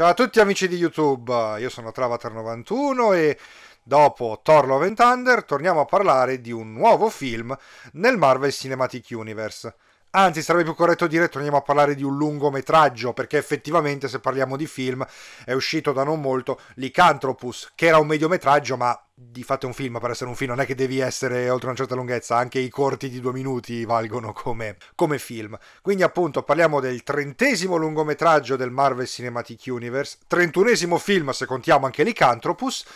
Ciao a tutti amici di YouTube, io sono Travatar91 e dopo Thor Love and Thunder torniamo a parlare di un nuovo film nel Marvel Cinematic Universe. Anzi, sarebbe più corretto dire torniamo a parlare di un lungometraggio, perché effettivamente se parliamo di film è uscito da non molto Lycanthropus, che era un mediometraggio, ma di fatto è un film, per essere un film non è che devi essere oltre una certa lunghezza, anche i corti di due minuti valgono come, come film. Quindi appunto parliamo del trentesimo lungometraggio del Marvel Cinematic Universe, trentunesimo film se contiamo anche Lycanthropus,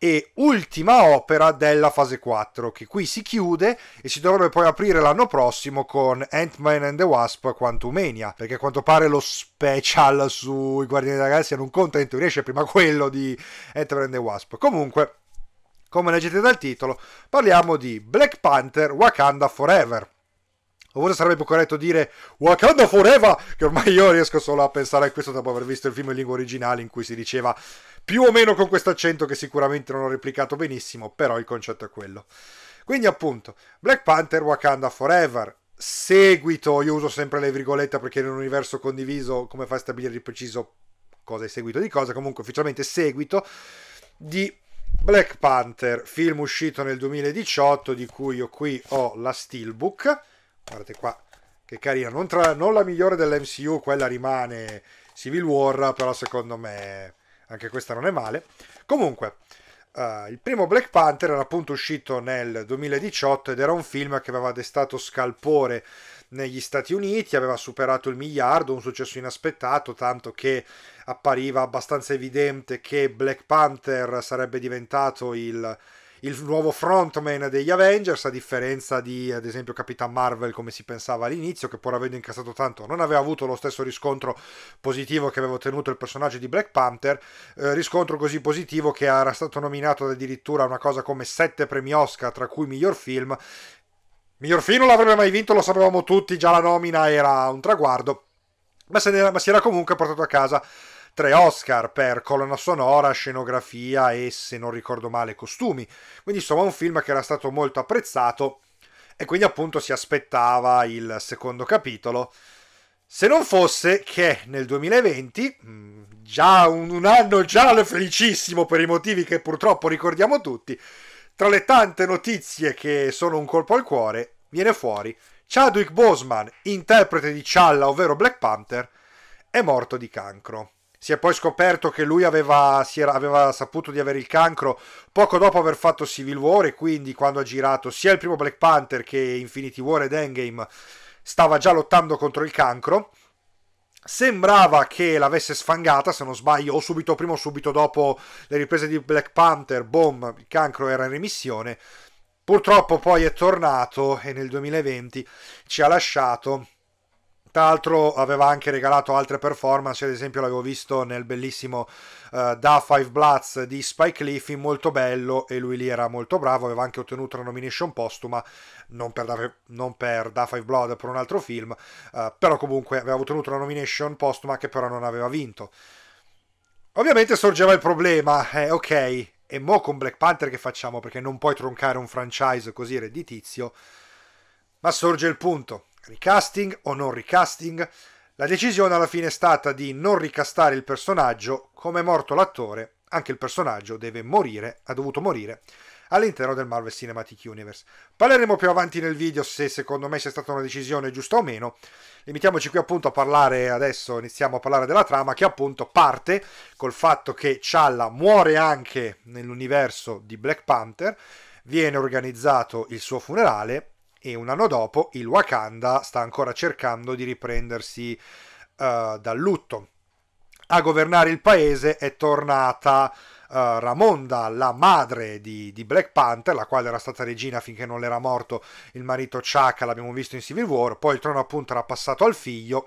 e ultima opera della fase 4 che qui si chiude e si dovrebbe poi aprire l'anno prossimo con Ant-Man and the Wasp Quantumania perché a quanto pare lo special sui Guardiani della Galassia non conta in teoria c'è prima quello di Ant-Man and the Wasp comunque come leggete dal titolo parliamo di Black Panther Wakanda Forever o forse sarebbe più corretto dire Wakanda Forever, che ormai io riesco solo a pensare a questo dopo aver visto il film in lingua originale in cui si diceva più o meno con questo accento che sicuramente non ho replicato benissimo, però il concetto è quello. Quindi appunto, Black Panther Wakanda Forever, seguito, io uso sempre le virgolette perché in un universo condiviso come fai a stabilire di preciso cosa è seguito di cosa, comunque ufficialmente seguito di Black Panther, film uscito nel 2018 di cui io qui ho la steelbook guardate qua che carina non, tra, non la migliore dell'MCU quella rimane Civil War però secondo me anche questa non è male comunque Uh, il primo Black Panther era appunto uscito nel 2018 ed era un film che aveva destato scalpore negli Stati Uniti, aveva superato il miliardo, un successo inaspettato, tanto che appariva abbastanza evidente che Black Panther sarebbe diventato il il nuovo frontman degli Avengers, a differenza di ad esempio Capitan Marvel come si pensava all'inizio, che pur avendo incassato tanto non aveva avuto lo stesso riscontro positivo che aveva ottenuto il personaggio di Black Panther, eh, riscontro così positivo che era stato nominato addirittura una cosa come sette premi Oscar, tra cui miglior film. Miglior film non l'avrebbe mai vinto, lo sapevamo tutti, già la nomina era un traguardo, ma, era, ma si era comunque portato a casa tre Oscar per colonna sonora, scenografia e, se non ricordo male, costumi. Quindi insomma un film che era stato molto apprezzato e quindi appunto si aspettava il secondo capitolo. Se non fosse che nel 2020, mm, già un, un anno giallo felicissimo per i motivi che purtroppo ricordiamo tutti, tra le tante notizie che sono un colpo al cuore, viene fuori Chadwick Boseman, interprete di Challa, ovvero Black Panther, è morto di cancro. Si è poi scoperto che lui aveva, era, aveva, saputo di avere il cancro poco dopo aver fatto Civil War e quindi quando ha girato sia il primo Black Panther che Infinity War ed Endgame stava già lottando contro il cancro. Sembrava che l'avesse sfangata, se non sbaglio, o subito prima o subito dopo le riprese di Black Panther, boom, il cancro era in remissione. Purtroppo poi è tornato e nel 2020 ci ha lasciato tra l'altro aveva anche regalato altre performance, ad esempio l'avevo visto nel bellissimo uh, Da Five Bloods di Spike Lee, film molto bello e lui lì era molto bravo, aveva anche ottenuto la nomination postuma, non per Da, non per da Five Blood, per un altro film, uh, però comunque aveva ottenuto la nomination postuma che però non aveva vinto. Ovviamente sorgeva il problema, eh, ok, e mo con Black Panther che facciamo perché non puoi troncare un franchise così redditizio, ma sorge il punto ricasting o non ricasting, la decisione alla fine è stata di non ricastare il personaggio, come è morto l'attore, anche il personaggio deve morire, ha dovuto morire, all'interno del Marvel Cinematic Universe. Parleremo più avanti nel video se secondo me sia stata una decisione giusta o meno. Limitiamoci qui appunto a parlare adesso, iniziamo a parlare della trama che appunto parte col fatto che Challa muore anche nell'universo di Black Panther, viene organizzato il suo funerale e un anno dopo il Wakanda sta ancora cercando di riprendersi uh, dal lutto. A governare il paese è tornata Uh, Ramonda, la madre di, di, Black Panther, la quale era stata regina finché non era morto il marito Chaka, l'abbiamo visto in Civil War, poi il trono appunto era passato al figlio.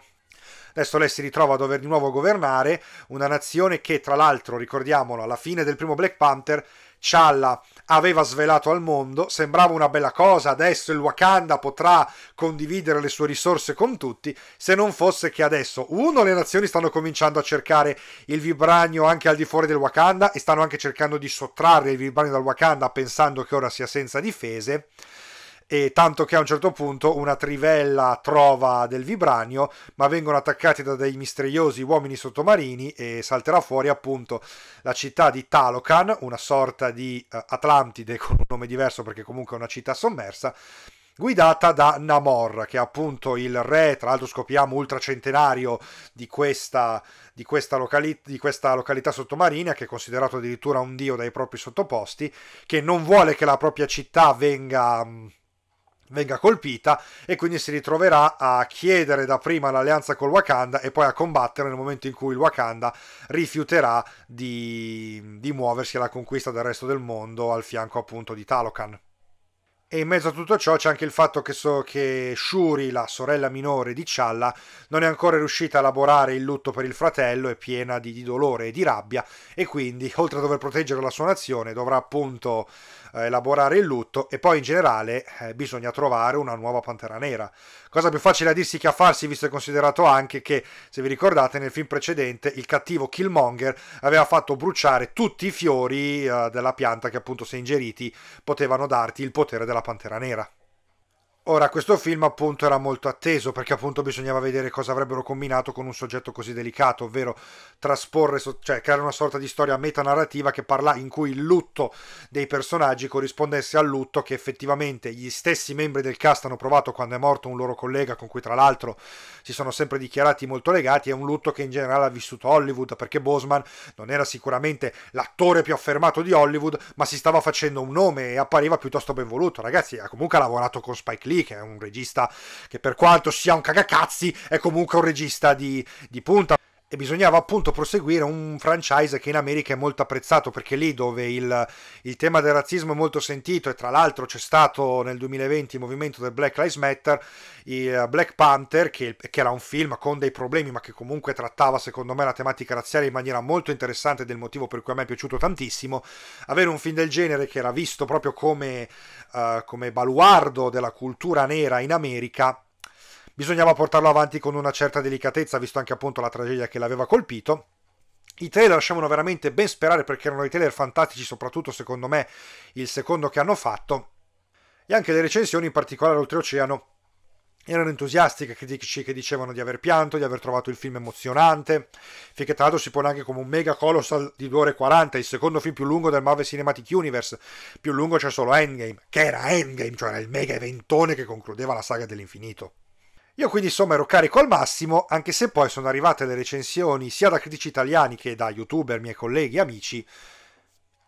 Adesso lei si ritrova a dover di nuovo governare una nazione che, tra l'altro, ricordiamolo, alla fine del primo Black Panther, Challa aveva svelato al mondo, sembrava una bella cosa, adesso il Wakanda potrà condividere le sue risorse con tutti, se non fosse che adesso, uno, le nazioni stanno cominciando a cercare il vibranio anche al di fuori del Wakanda e stanno anche cercando di sottrarre il vibranio dal Wakanda pensando che ora sia senza difese e tanto che a un certo punto una trivella trova del vibranio, ma vengono attaccati da dei misteriosi uomini sottomarini e salterà fuori appunto la città di Talokan, una sorta di eh, Atlantide con un nome diverso perché comunque è una città sommersa, guidata da Namor, che è appunto il re, tra l'altro scopriamo ultracentenario di questa, di, questa locali- di questa località sottomarina, che è considerato addirittura un dio dai propri sottoposti, che non vuole che la propria città venga venga colpita e quindi si ritroverà a chiedere dapprima l'alleanza col Wakanda e poi a combattere nel momento in cui il Wakanda rifiuterà di, di muoversi alla conquista del resto del mondo al fianco appunto di Talokan. E in mezzo a tutto ciò c'è anche il fatto che, so che Shuri, la sorella minore di Challa, non è ancora riuscita a elaborare il lutto per il fratello, è piena di, di dolore e di rabbia e quindi, oltre a dover proteggere la sua nazione, dovrà appunto eh, elaborare il lutto e poi in generale eh, bisogna trovare una nuova Pantera Nera. Cosa più facile a dirsi che a farsi, visto e considerato anche che, se vi ricordate, nel film precedente il cattivo Killmonger aveva fatto bruciare tutti i fiori eh, della pianta che appunto se ingeriti potevano darti il potere della Pantera Nera. Ora, questo film appunto era molto atteso perché appunto bisognava vedere cosa avrebbero combinato con un soggetto così delicato, ovvero trasporre, cioè creare una sorta di storia metanarrativa che parla in cui il lutto dei personaggi corrispondesse al lutto che effettivamente gli stessi membri del cast hanno provato quando è morto un loro collega con cui tra l'altro si sono sempre dichiarati molto legati, è un lutto che in generale ha vissuto Hollywood perché Boseman non era sicuramente l'attore più affermato di Hollywood, ma si stava facendo un nome e appariva piuttosto ben voluto. Ragazzi, ha comunque lavorato con Spike Lee Lee, che è un regista che per quanto sia un cagacazzi, è comunque un regista di, di punta e bisognava appunto proseguire un franchise che in America è molto apprezzato perché lì dove il, il, tema del razzismo è molto sentito e tra l'altro c'è stato nel 2020 il movimento del Black Lives Matter, il Black Panther che, che, era un film con dei problemi ma che comunque trattava secondo me la tematica razziale in maniera molto interessante del motivo per cui a me è piaciuto tantissimo, avere un film del genere che era visto proprio come, uh, come baluardo della cultura nera in America bisognava portarlo avanti con una certa delicatezza, visto anche appunto la tragedia che l'aveva colpito. I trailer lasciavano veramente ben sperare perché erano dei trailer fantastici, soprattutto secondo me il secondo che hanno fatto. E anche le recensioni, in particolare oltreoceano, erano entusiastiche, critici che dicevano di aver pianto, di aver trovato il film emozionante, finché tra l'altro si pone anche come un mega colossal di 2 ore e 40, il secondo film più lungo del Marvel Cinematic Universe, più lungo c'è solo Endgame, che era Endgame, cioè era il mega eventone che concludeva la saga dell'infinito. Io quindi insomma ero carico al massimo, anche se poi sono arrivate le recensioni sia da critici italiani che da youtuber, miei colleghi, amici,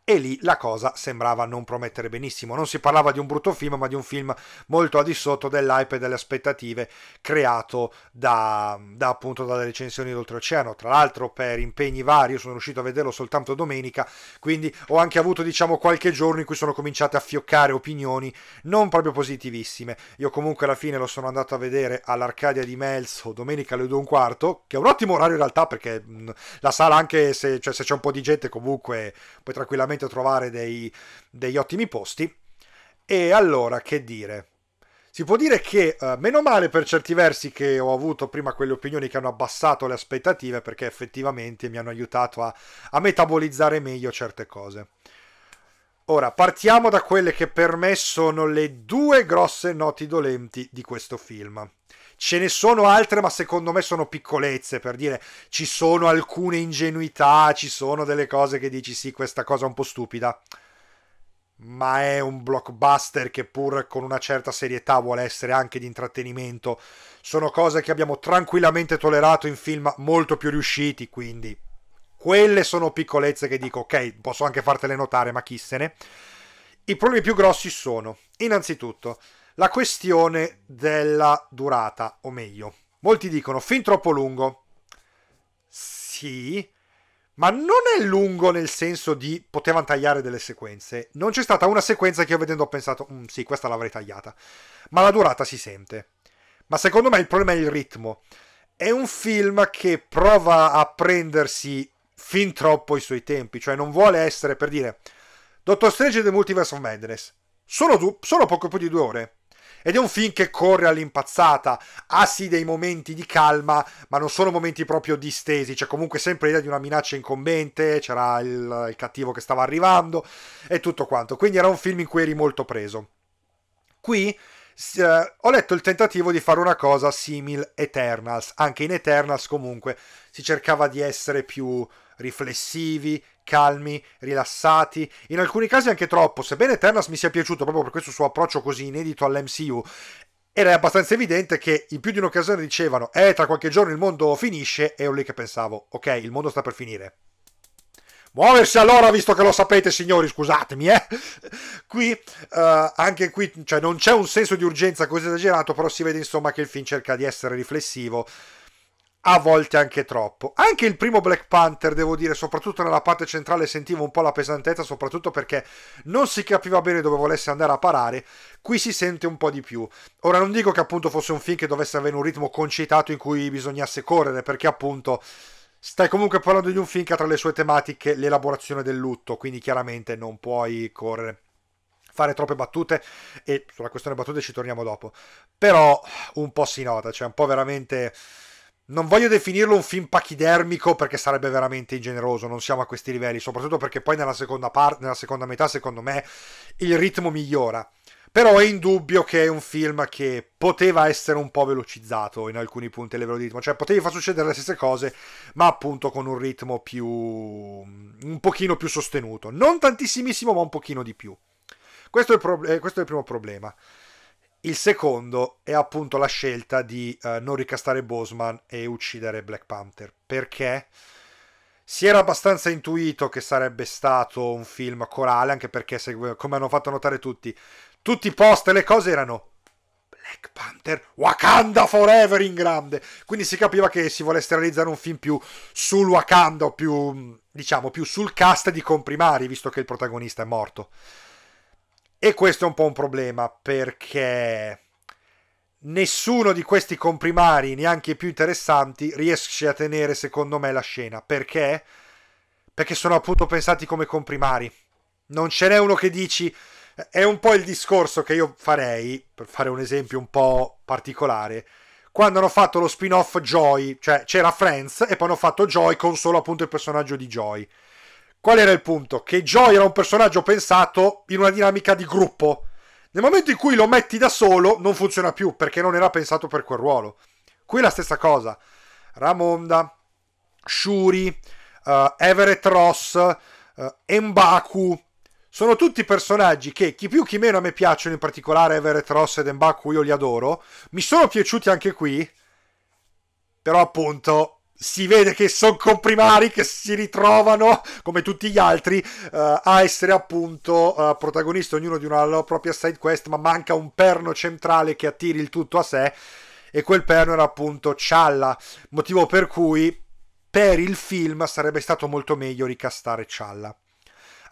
e lì la cosa sembrava non promettere benissimo. Non si parlava di un brutto film, ma di un film molto al di sotto dell'hype e delle aspettative creato da, da appunto dalle recensioni d'oltreoceano. Tra l'altro, per impegni vari, io sono riuscito a vederlo soltanto domenica, quindi ho anche avuto, diciamo, qualche giorno in cui sono cominciate a fioccare opinioni non proprio positivissime. Io comunque alla fine lo sono andato a vedere all'Arcadia di Melzo domenica alle 2 un quarto, che è un ottimo orario in realtà, perché mh, mm, la sala, anche se, cioè, se c'è un po' di gente, comunque poi tranquillamente sicuramente trovare dei, degli ottimi posti. E allora, che dire? Si può dire che, eh, meno male per certi versi che ho avuto prima quelle opinioni che hanno abbassato le aspettative perché effettivamente mi hanno aiutato a, a metabolizzare meglio certe cose. Ora, partiamo da quelle che per me sono le due grosse noti dolenti di questo film ce ne sono altre, ma secondo me sono piccolezze, per dire, ci sono alcune ingenuità, ci sono delle cose che dici sì, questa cosa è un po' stupida, ma è un blockbuster che pur con una certa serietà vuole essere anche di intrattenimento. Sono cose che abbiamo tranquillamente tollerato in film molto più riusciti, quindi quelle sono piccolezze che dico, ok, posso anche fartele notare, ma chissene. I problemi più grossi sono, innanzitutto, la questione della durata, o meglio, molti dicono fin troppo lungo. Sì, ma non è lungo nel senso di potevano tagliare delle sequenze. Non c'è stata una sequenza che io vedendo ho pensato, mm, sì, questa l'avrei tagliata. Ma la durata si sente. Ma secondo me il problema è il ritmo. È un film che prova a prendersi fin troppo i suoi tempi, cioè non vuole essere, per dire, Doctor Strange e The Multiverse of Madness. Sono, du- solo poco più di due ore. Ed è un film che corre all'impazzata, ha sì dei momenti di calma, ma non sono momenti proprio distesi, c'è cioè comunque sempre l'idea di una minaccia incombente, c'era il, il cattivo che stava arrivando e tutto quanto. Quindi era un film in cui eri molto preso. Qui Uh, ho letto il tentativo di fare una cosa simil Eternals. Anche in Eternals, comunque, si cercava di essere più riflessivi, calmi, rilassati, in alcuni casi anche troppo, sebbene Eternas mi sia piaciuto proprio per questo suo approccio così inedito all'MCU, era abbastanza evidente che in più di un'occasione dicevano eh tra qualche giorno il mondo finisce e io lì che pensavo ok il mondo sta per finire. Muoversi allora, visto che lo sapete, signori, scusatemi, eh. Qui, eh, anche qui, cioè, non c'è un senso di urgenza così esagerato, però si vede, insomma, che il film cerca di essere riflessivo, a volte anche troppo. Anche il primo Black Panther, devo dire, soprattutto nella parte centrale sentivo un po' la pesantezza, soprattutto perché non si capiva bene dove volesse andare a parare. Qui si sente un po' di più. Ora non dico che appunto fosse un film che dovesse avere un ritmo concitato in cui bisognasse correre, perché appunto stai comunque parlando di un film che ha tra le sue tematiche l'elaborazione del lutto, quindi chiaramente non puoi correre fare troppe battute e sulla questione battute ci torniamo dopo però un po' si nota cioè un po' veramente non voglio definirlo un film pachidermico perché sarebbe veramente ingeneroso, non siamo a questi livelli, soprattutto perché poi nella seconda, par- nella seconda metà, secondo me, il ritmo migliora. Però è indubbio che è un film che poteva essere un po' velocizzato in alcuni punti a livello di ritmo, cioè potevi far succedere le stesse cose, ma appunto con un ritmo più... un pochino più sostenuto. Non tantissimissimo, ma un pochino di più. Questo è il, pro- eh, questo è il primo problema. Il secondo è appunto la scelta di eh, non ricastare Boseman e uccidere Black Panther, perché si era abbastanza intuito che sarebbe stato un film corale, anche perché, come hanno fatto notare tutti, tutti i post e le cose erano Black Panther Wakanda Forever in grande. Quindi si capiva che si volesse realizzare un film più sul Wakanda, più diciamo più sul cast di comprimari, visto che il protagonista è morto. E questo è un po' un problema perché nessuno di questi comprimari, neanche i più interessanti, riesce a tenere secondo me la scena. Perché? Perché sono appunto pensati come comprimari. Non ce n'è uno che dici... È un po' il discorso che io farei, per fare un esempio un po' particolare, quando hanno fatto lo spin-off Joy, cioè c'era Friends e poi hanno fatto Joy con solo appunto il personaggio di Joy Qual era il punto? Che Joy era un personaggio pensato in una dinamica di gruppo. Nel momento in cui lo metti da solo non funziona più perché non era pensato per quel ruolo. Qui è la stessa cosa. Ramonda, Shuri, uh, Everett Ross, uh, eh, Embaku. Sono tutti personaggi che chi più chi meno a me piacciono, in particolare Everett Ross ed Embaku, io li adoro. Mi sono piaciuti anche qui, però appunto si vede che sono comprimari che si ritrovano come tutti gli altri uh, a essere appunto uh, protagonisti ognuno di una propria side quest ma manca un perno centrale che attiri il tutto a sé e quel perno era appunto Cialla motivo per cui per il film sarebbe stato molto meglio ricastare Cialla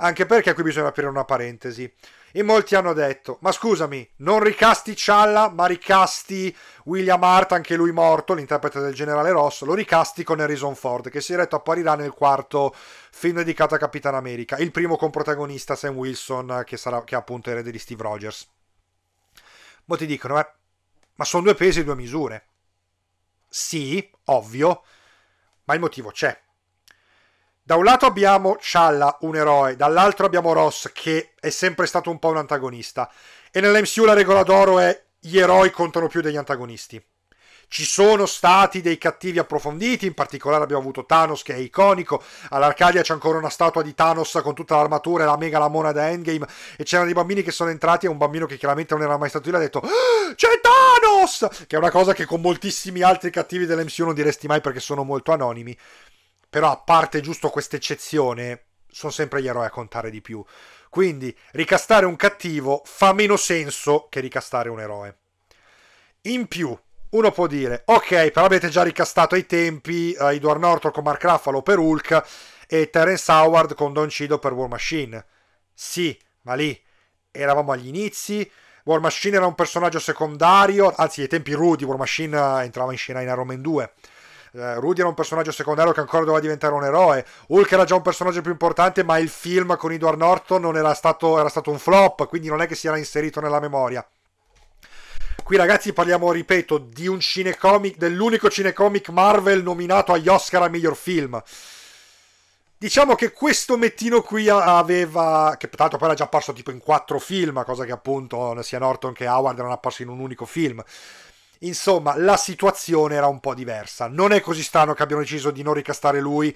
anche perché qui bisogna aprire una parentesi. E molti hanno detto, ma scusami, non ricasti Cialla, ma ricasti William Hart, anche lui morto, l'interprete del generale Rosso, lo ricasti con Harrison Ford, che si è retto apparirà nel quarto film dedicato a Capitan America, il primo con protagonista Sam Wilson, che, sarà, che è appunto erede di Steve Rogers. Molti dicono, eh, ma sono due pesi e due misure. Sì, ovvio, ma il motivo c'è da un lato abbiamo Challa, un eroe, dall'altro abbiamo Ross, che è sempre stato un po' un antagonista. E nell'MCU la regola d'oro è gli eroi contano più degli antagonisti. Ci sono stati dei cattivi approfonditi, in particolare abbiamo avuto Thanos che è iconico, all'Arcadia c'è ancora una statua di Thanos con tutta l'armatura e la mega lamona da Endgame e c'erano dei bambini che sono entrati e un bambino che chiaramente non era mai stato lì ha detto ah, c'è Thanos! Che è una cosa che con moltissimi altri cattivi dell'MCU non diresti mai perché sono molto anonimi però a parte giusto questa eccezione, sono sempre gli eroi a contare di più. Quindi ricastare un cattivo fa meno senso che ricastare un eroe. In più, uno può dire, ok, però avete già ricastato ai tempi eh, Edward Norton con Mark Ruffalo per Hulk e Terence Howard con Don Cido per War Machine. Sì, ma lì eravamo agli inizi, War Machine era un personaggio secondario, anzi ai tempi rudi War Machine eh, entrava in scena in Iron Man 2. Eh, Rudy era un personaggio secondario che ancora doveva diventare un eroe, Hulk era già un personaggio più importante ma il film con Edward Norton non era stato, era stato un flop, quindi non è che si era inserito nella memoria. Qui ragazzi parliamo, ripeto, di un cinecomic, dell'unico cinecomic Marvel nominato agli Oscar a miglior film. Diciamo che questo mettino qui aveva, che peraltro poi era già apparso tipo in quattro film, cosa che appunto sia Norton che Howard erano apparsi in un unico film. Insomma, la situazione era un po' diversa. Non è così strano che abbiano deciso di non ricastare lui,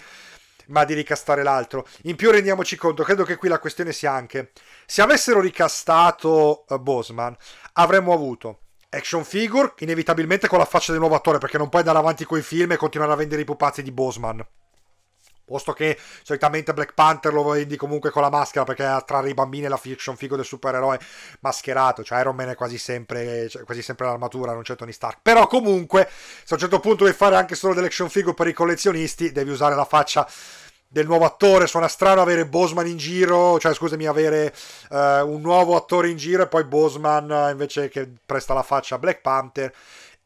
ma di ricastare l'altro. In più rendiamoci conto, credo che qui la questione sia anche, se avessero ricastato uh, Bosman, avremmo avuto action figure, inevitabilmente con la faccia del nuovo attore, perché non puoi andare avanti con i film e continuare a vendere i pupazzi di Bosman. Posto che solitamente Black Panther lo vendi comunque con la maschera perché attrarre i bambini è la fiction figo del supereroe mascherato, cioè Iron Man è quasi sempre, cioè, quasi sempre l'armatura, non c'è Tony Stark. Però comunque, se a un certo punto vuoi fare anche solo dell'action figo per i collezionisti, devi usare la faccia del nuovo attore, suona strano avere Bosman in giro, cioè scusami, avere uh, un nuovo attore in giro e poi Bosman eh, invece che presta la faccia a Black Panther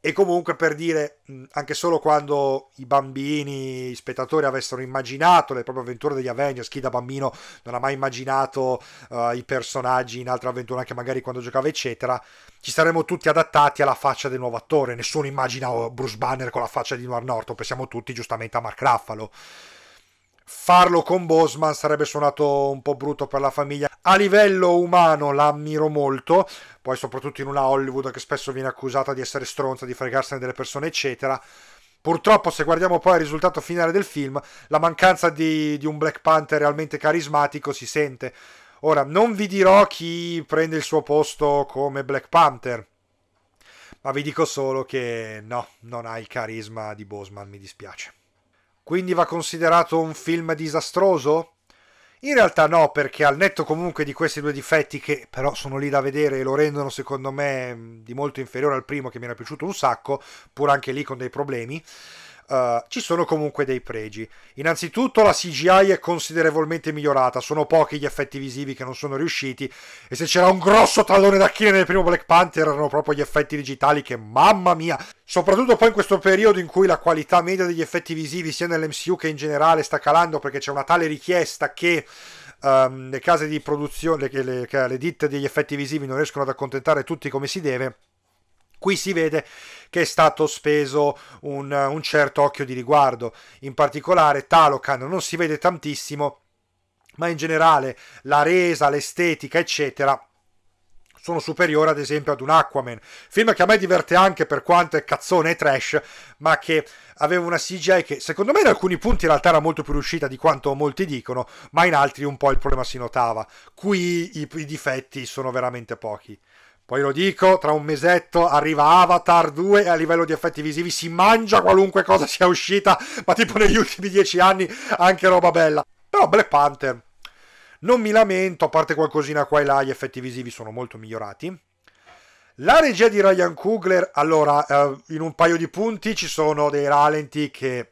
e comunque per dire, anche solo quando i bambini, gli spettatori avessero immaginato le proprie avventure degli Avengers, chi da bambino non ha mai immaginato uh, i personaggi in altre avventure, anche magari quando giocava, eccetera, ci saremmo tutti adattati alla faccia del nuovo attore. Nessuno immagina oh, Bruce Banner con la faccia di Noir Norton, pensiamo tutti giustamente a Mark Ruffalo farlo con Bosman sarebbe suonato un po' brutto per la famiglia. A livello umano l'ammiro molto, poi soprattutto in una Hollywood che spesso viene accusata di essere stronza, di fregarsene delle persone, eccetera. Purtroppo, se guardiamo poi il risultato finale del film, la mancanza di, di, un Black Panther realmente carismatico si sente. Ora, non vi dirò chi prende il suo posto come Black Panther, ma vi dico solo che no, non ha il carisma di Bosman, mi dispiace. Quindi va considerato un film disastroso? In realtà no, perché al netto comunque di questi due difetti che però sono lì da vedere e lo rendono secondo me di molto inferiore al primo che mi era piaciuto un sacco, pur anche lì con dei problemi, Uh, ci sono comunque dei pregi. Innanzitutto la CGI è considerevolmente migliorata, sono pochi gli effetti visivi che non sono riusciti e se c'era un grosso tallone d'Achille nel primo Black Panther erano proprio gli effetti digitali che mamma mia, soprattutto poi in questo periodo in cui la qualità media degli effetti visivi sia nell'MCU che in generale sta calando perché c'è una tale richiesta che um, le case di produzione, le, le, le ditte degli effetti visivi non riescono ad accontentare tutti come si deve Qui si vede che è stato speso un, un certo occhio di riguardo, in particolare Talocan non si vede tantissimo, ma in generale la resa, l'estetica, eccetera, sono superiori ad esempio ad un Aquaman, film che a me diverte anche per quanto è cazzone e trash, ma che aveva una CGI che secondo me in alcuni punti in realtà era molto più riuscita di quanto molti dicono, ma in altri un po' il problema si notava. Qui i, i difetti sono veramente pochi. Poi lo dico, tra un mesetto arriva Avatar 2 e a livello di effetti visivi si mangia qualunque cosa sia uscita, ma tipo negli ultimi dieci anni anche roba bella. Però Black Panther, non mi lamento, a parte qualcosina qua e là, gli effetti visivi sono molto migliorati. La regia di Ryan Kugler, allora, eh, in un paio di punti ci sono dei ralenti che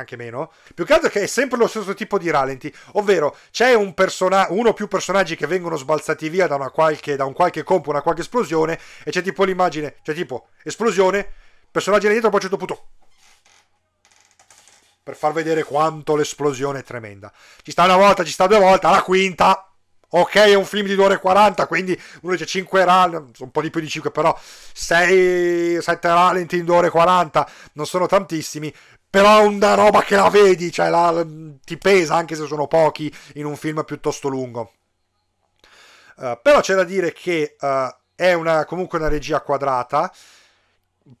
anche meno, più che altro che è sempre lo stesso tipo di ralenti, ovvero c'è un persona- uno o più personaggi che vengono sbalzati via da, una qualche, da un qualche compo, una qualche esplosione, e c'è tipo l'immagine, cioè tipo esplosione, personaggio lì dietro, poi a un certo punto... Per far vedere quanto l'esplosione è tremenda. Ci sta una volta, ci sta due volte, alla quinta... Ok, è un film di 2 ore e 40, quindi uno dice 5 ralenti, un po' di più di 5, però 6, 7 ralenti in 2 ore e 40 non sono tantissimi però è una roba che la vedi, cioè la, ti pesa anche se sono pochi in un film piuttosto lungo. Uh, però c'è da dire che uh, è una, comunque una regia quadrata,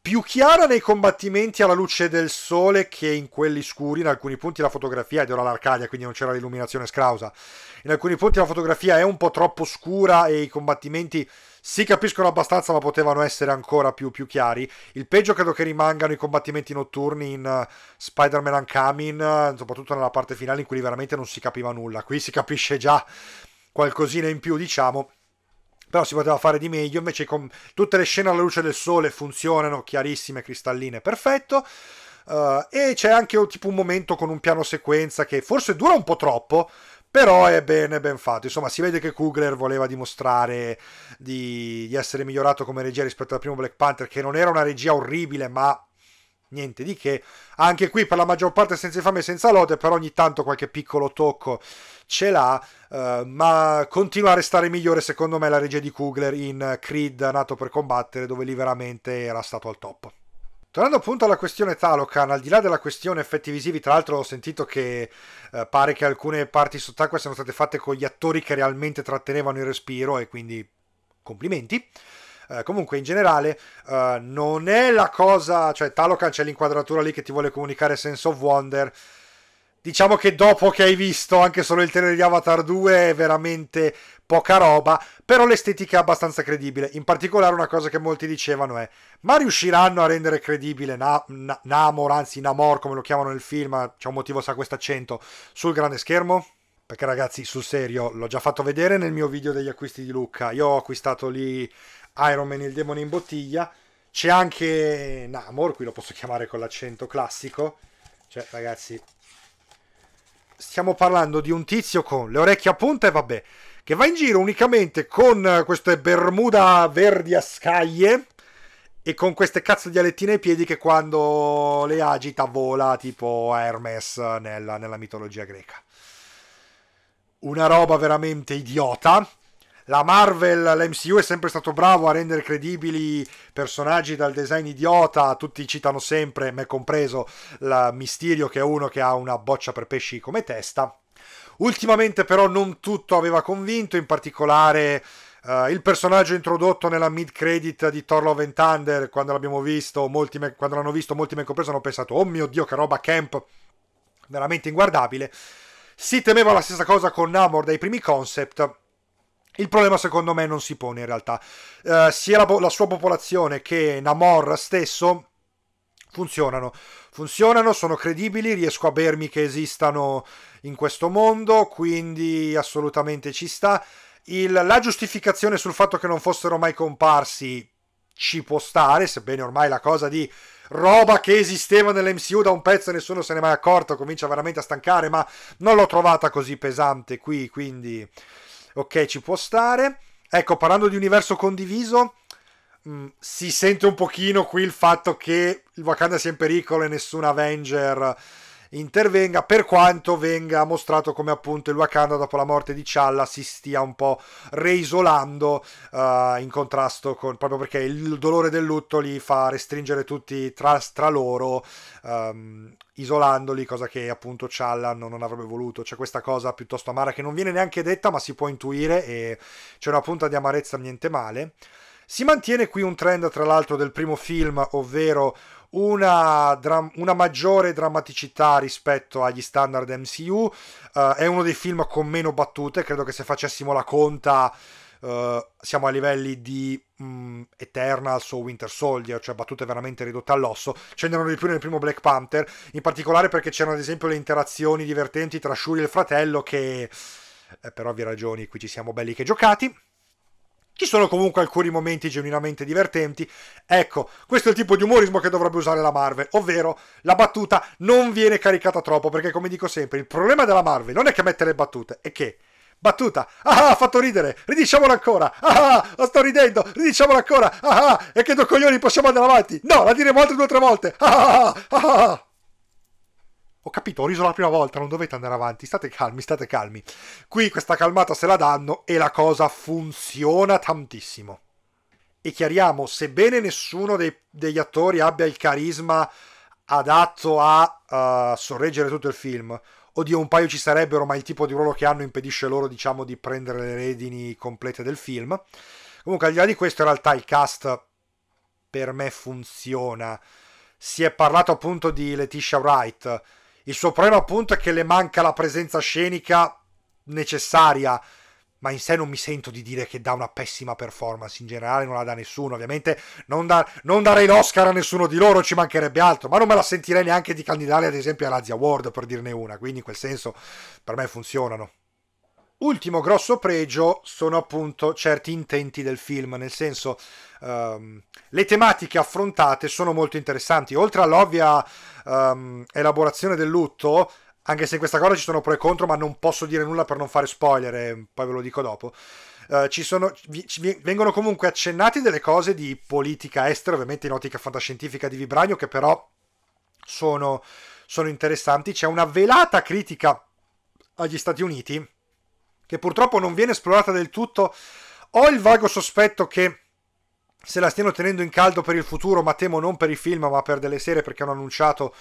più chiara nei combattimenti alla luce del sole che in quelli scuri. In alcuni punti la fotografia ed ora l'Arcadia, quindi non c'era l'illuminazione scrausa. In alcuni punti la fotografia è un po' troppo scura e i combattimenti si capiscono abbastanza, ma potevano essere ancora più, più chiari. Il peggio credo che rimangano i combattimenti notturni in eh, Spider-Man Uncomin, eh, soprattutto nella parte finale in cui veramente non si capiva nulla. Qui si capisce già qualcosina in più, diciamo però si poteva fare di meglio, invece con tutte le scene alla luce del sole funzionano chiarissime, cristalline, perfetto. Uh, e c'è anche tipo un momento con un piano sequenza che forse dura un po' troppo, però è ben, ben fatto. Insomma, si vede che Kugler voleva dimostrare di, di essere migliorato come regia rispetto al primo Black Panther, che non era una regia orribile, ma niente di che. Anche qui per la maggior parte senza fame e senza lode, però ogni tanto qualche piccolo tocco ce l'ha, eh, ma continua a restare migliore secondo me la regia di Kugler in Creed nato per combattere, dove lì veramente era stato al top. Tornando appunto alla questione Talokan, al di là della questione effetti visivi, tra l'altro ho sentito che eh, pare che alcune parti sott'acqua siano state fatte con gli attori che realmente trattenevano il respiro e quindi complimenti. Eh, comunque, in generale, eh, non è la cosa. Cioè, Talocan c'è l'inquadratura lì che ti vuole comunicare Sense of Wonder. Diciamo che dopo che hai visto anche solo il trailer di Avatar 2 è veramente poca roba, però l'estetica è abbastanza credibile. In particolare una cosa che molti dicevano è, ma riusciranno a rendere credibile Na- Na- Namor, anzi Namor come lo chiamano nel film, c'è un motivo sa questo accento, sul grande schermo? perché ragazzi sul serio l'ho già fatto vedere nel mio video degli acquisti di Lucca io ho acquistato lì Iron Man il demone in bottiglia. C'è anche Namor, qui lo posso chiamare con l'accento classico. Cioè, ragazzi, stiamo parlando di un tizio con le orecchie a punta e vabbè, che va in giro unicamente con queste bermuda verdi a scaglie e con queste cazzo di alettine ai piedi che quando le agita vola tipo Hermes nella, nella mitologia greca. Una roba veramente idiota la Marvel, l'MCU è sempre stato bravo a rendere credibili personaggi dal design idiota, tutti citano sempre, me compreso, il Mysterio che è uno che ha una boccia per pesci come testa. Ultimamente però non tutto aveva convinto, in particolare... Uh, il personaggio introdotto nella mid credit di Thor Love and Thunder quando l'abbiamo visto molti me- quando l'hanno visto molti me compreso hanno pensato oh mio dio che roba camp veramente inguardabile si temeva la stessa cosa con Namor dai primi concept il problema secondo me non si pone in realtà. Eh, sia la, la sua popolazione che Namor stesso funzionano. Funzionano, sono credibili, riesco a bermi che esistano in questo mondo, quindi assolutamente ci sta. Il, la giustificazione sul fatto che non fossero mai comparsi ci può stare, sebbene ormai la cosa di roba che esisteva nell'MCU da un pezzo e nessuno se n'è mai accorto comincia veramente a stancare, ma non l'ho trovata così pesante qui, quindi ok, ci può stare. Ecco, parlando di universo condiviso, mh, mm, si sente un pochino qui il fatto che il Wakanda sia in pericolo e nessun Avenger intervenga, per quanto venga mostrato come appunto il Wakanda dopo la morte di Challa si stia un po' reisolando uh, in contrasto con proprio perché il dolore del lutto li fa restringere tutti tra, tra loro um, isolandoli, cosa che appunto Challa non, non, avrebbe voluto. C'è questa cosa piuttosto amara che non viene neanche detta, ma si può intuire e c'è una punta di amarezza niente male. Si mantiene qui un trend, tra l'altro, del primo film, ovvero una, dram- una maggiore drammaticità rispetto agli standard MCU. Uh, eh, è uno dei film con meno battute, credo che se facessimo la conta uh, siamo a livelli di um, Eternals o Winter Soldier, cioè battute veramente ridotte all'osso. Ce n'erano di più nel primo Black Panther, in particolare perché c'erano ad esempio le interazioni divertenti tra Shuri e il fratello che... Eh, per ovvie ragioni qui ci siamo belli che giocati. Ci sono comunque alcuni momenti genuinamente divertenti. Ecco, questo è il tipo di umorismo che dovrebbe usare la Marvel, ovvero la battuta non viene caricata troppo, perché come dico sempre, il problema della Marvel non è che mette le battute, è che battuta. Ah, ah ha fatto ridere, ridiciamola ancora. Ah, ah, ah, sto ridendo, ridiciamola ancora. Ah, e che due coglioni possiamo andare avanti. No, la diremo altre due o tre volte. Ah, ah, ah. Ho capito, ho riso la prima volta, non dovete andare avanti, state calmi, state calmi. Qui questa calmata se la danno e la cosa funziona tantissimo. E chiariamo, sebbene nessuno dei, degli attori abbia il carisma adatto a uh, sorreggere tutto il film, oddio un paio ci sarebbero, ma il tipo di ruolo che hanno impedisce loro, diciamo, di prendere le redini complete del film. Comunque, al di là di questo, in realtà il cast per me funziona. Si è parlato appunto di Letitia Wright il suo problema appunto è che le manca la presenza scenica necessaria, ma in sé non mi sento di dire che dà una pessima performance, in generale non la dà nessuno, ovviamente non, da, non darei l'Oscar a nessuno di loro, ci mancherebbe altro, ma non me la sentirei neanche di candidare ad esempio alla Zia Award per dirne una, quindi in quel senso per me funzionano. Ultimo grosso pregio sono appunto certi intenti del film, nel senso um, le tematiche affrontate sono molto interessanti, oltre all'ovvia um, elaborazione del lutto, anche se in questa cosa ci sono pro e contro, ma non posso dire nulla per non fare spoiler, eh, poi ve lo dico dopo. Uh, ci sono, ci, vengono comunque accennati delle cose di politica estera, ovviamente in ottica fantascientifica di Vibranio, che però sono, sono interessanti. C'è una velata critica agli Stati Uniti che purtroppo non viene esplorata del tutto. Ho il vago sospetto che se la stiano tenendo in caldo per il futuro, ma temo non per i film, ma per delle serie, perché hanno annunciato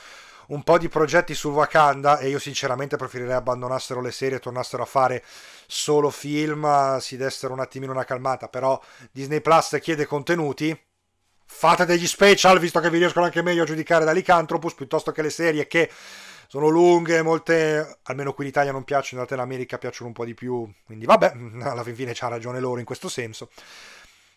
un po' di progetti su Wakanda e io sinceramente preferirei abbandonassero le serie e tornassero a fare solo film, si dessero un attimino una calmata, però Disney Plus chiede contenuti. Fate degli special, visto che vi riescono anche meglio a giudicare da Licantropus, piuttosto che le serie che sono lunghe, molte, almeno qui in Italia non piacciono, in realtà in America piacciono un po' di più, quindi vabbè, alla fin fine c'ha ragione loro in questo senso.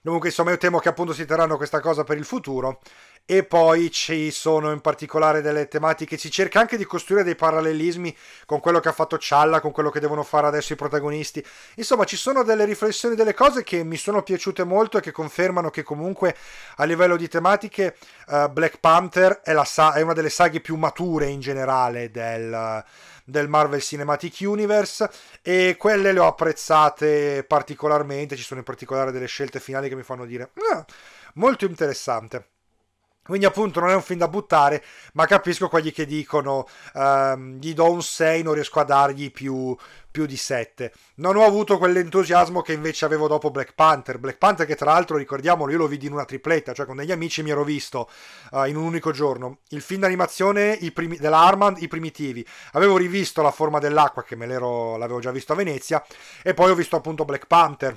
Dunque, insomma, io temo che appunto si terranno questa cosa per il futuro. E poi ci sono in particolare delle tematiche, si cerca anche di costruire dei parallelismi con quello che ha fatto Cialla, con quello che devono fare adesso i protagonisti. Insomma, ci sono delle riflessioni, delle cose che mi sono piaciute molto e che confermano che comunque a livello di tematiche uh, Black Panther è, sa- è, una delle saghe più mature in generale del... Uh, del Marvel Cinematic Universe e quelle le ho apprezzate particolarmente, ci sono in particolare delle scelte finali che mi fanno dire ah, molto interessante. Quindi appunto non è un film da buttare, ma capisco quelli che dicono ehm, gli do un 6, non riesco a dargli più, più, di 7. Non ho avuto quell'entusiasmo che invece avevo dopo Black Panther. Black Panther che tra l'altro, ricordiamolo, io lo vidi in una tripletta, cioè con degli amici mi ero visto eh, in un unico giorno. Il film d'animazione primi- dell'Armand, I primitivi. Avevo rivisto La forma dell'acqua, che me l'avevo già visto a Venezia, e poi ho visto appunto Black Panther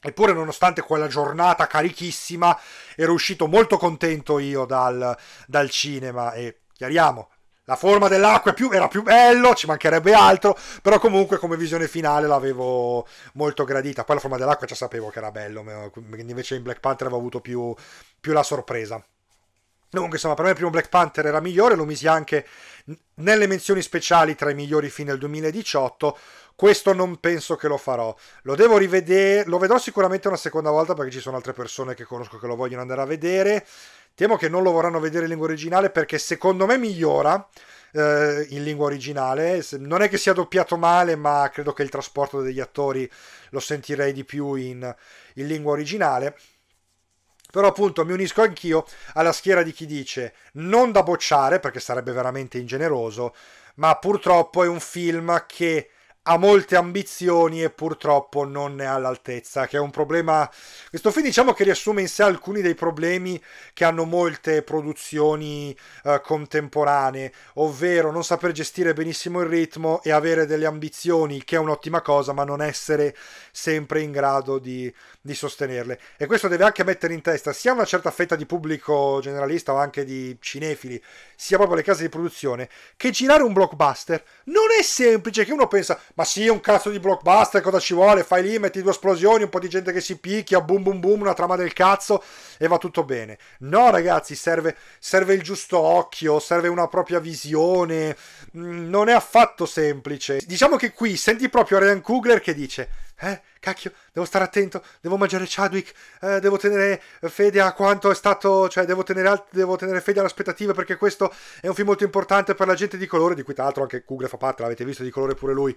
Eppure, nonostante quella giornata carichissima, ero uscito molto contento io dal, dal cinema e chiariamo. La forma dell'acqua più, era più bello, ci mancherebbe altro, però comunque come visione finale l'avevo molto gradita. Poi la forma dell'acqua già sapevo che era bello, invece in Black Panther avevo avuto più, più la sorpresa. Comunque, insomma, per me il primo Black Panther era migliore, lo misi anche nelle menzioni speciali tra i migliori film del 2018, questo non penso che lo farò. Lo devo rivedere, lo vedrò sicuramente una seconda volta perché ci sono altre persone che conosco che lo vogliono andare a vedere. Temo che non lo vorranno vedere in lingua originale perché secondo me migliora eh, in lingua originale. Non è che sia doppiato male, ma credo che il trasporto degli attori lo sentirei di più in, in lingua originale. Però appunto mi unisco anch'io alla schiera di chi dice non da bocciare perché sarebbe veramente ingeneroso, ma purtroppo è un film che ha molte ambizioni e purtroppo non è all'altezza, che è un problema... Questo film diciamo che riassume in sé alcuni dei problemi che hanno molte produzioni eh, contemporanee, ovvero non saper gestire benissimo il ritmo e avere delle ambizioni, che è un'ottima cosa, ma non essere sempre in grado di di sostenerle. E questo deve anche mettere in testa sia una certa fetta di pubblico generalista o anche di cinefili, sia proprio le case di produzione, che girare un blockbuster non è semplice, che uno pensa, ma sì, un cazzo di blockbuster, cosa ci vuole? Fai lì, metti due esplosioni, un po' di gente che si picchia, boom boom boom, una trama del cazzo e va tutto bene. No ragazzi, serve, serve il giusto occhio, serve una propria visione, mm, non è affatto semplice. Diciamo che qui senti proprio Ryan Kugler che dice, eh? cacchio, devo stare attento, devo mangiare Chadwick, eh, devo tenere fede a quanto è stato, cioè devo tenere, alt- devo tenere fede all'aspettativa perché questo è un film molto importante per la gente di colore, di cui tra l'altro anche Kugler fa parte, l'avete visto di colore pure lui.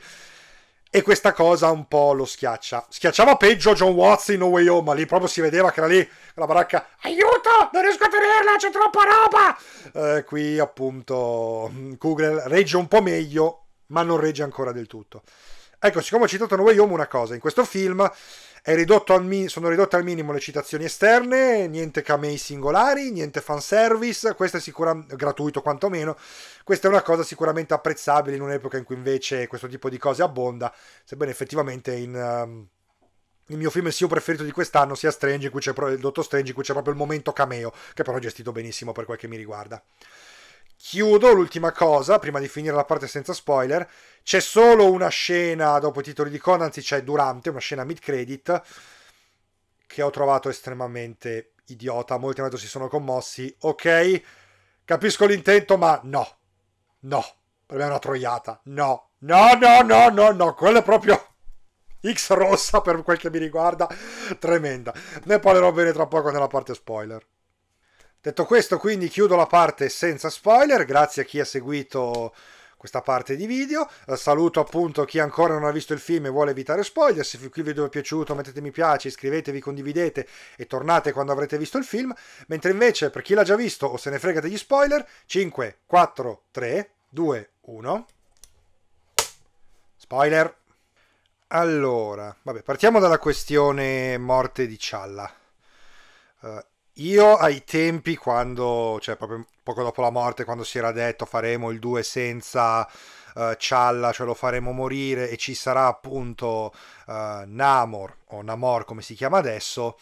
E questa cosa un po' lo schiaccia. Schiacciava peggio John Watts in No Way Home, ma lì proprio si vedeva che era lì con la baracca. Aiuto! Non riesco a tenerla, c'è troppa roba! Eh, qui appunto mm, Kugler regge un po' meglio, ma non regge ancora del tutto. Ecco, siccome ho citato No Way Home una cosa, in questo film ridotto mi- sono ridotte al minimo le citazioni esterne, niente camei singolari, niente fanservice, questo è sicuramente gratuito quantomeno, questa è una cosa sicuramente apprezzabile in un'epoca in cui invece questo tipo di cose abbonda, sebbene effettivamente in... Um, il mio film sia preferito di quest'anno sia Strange, in cui c'è pro- il Dottor Strange, in cui c'è proprio il momento cameo, che però è gestito benissimo per quel che mi riguarda. Chiudo l'ultima cosa, prima di finire la parte senza spoiler, c'è solo una scena dopo i titoli di Conan, anzi c'è durante, una scena mid-credit, che ho trovato estremamente idiota, molti hanno detto si sono commossi, ok, capisco l'intento, ma no, no, per me è una troiata, no, no, no, no, no, no, quello è proprio... X rossa per quel che mi riguarda, tremenda. Ne parlerò bene tra poco nella parte spoiler. Detto questo, quindi chiudo la parte senza spoiler, grazie a chi ha seguito questa parte di video. Eh, saluto appunto chi ancora non ha visto il film e vuole evitare spoiler. Se il video vi è piaciuto mettete mi piace, iscrivetevi, condividete e tornate quando avrete visto il film. Mentre invece per chi l'ha già visto o se ne frega degli spoiler, 5, 4, 3, 2, 1. Spoiler. Allora, vabbè, partiamo dalla questione morte di Cialla. Uh, io ai tempi, quando, cioè proprio poco dopo la morte, quando si era detto faremo il 2 senza uh, eh, Cialla, cioè lo faremo morire e ci sarà appunto uh, Namor, o Namor come si chiama adesso,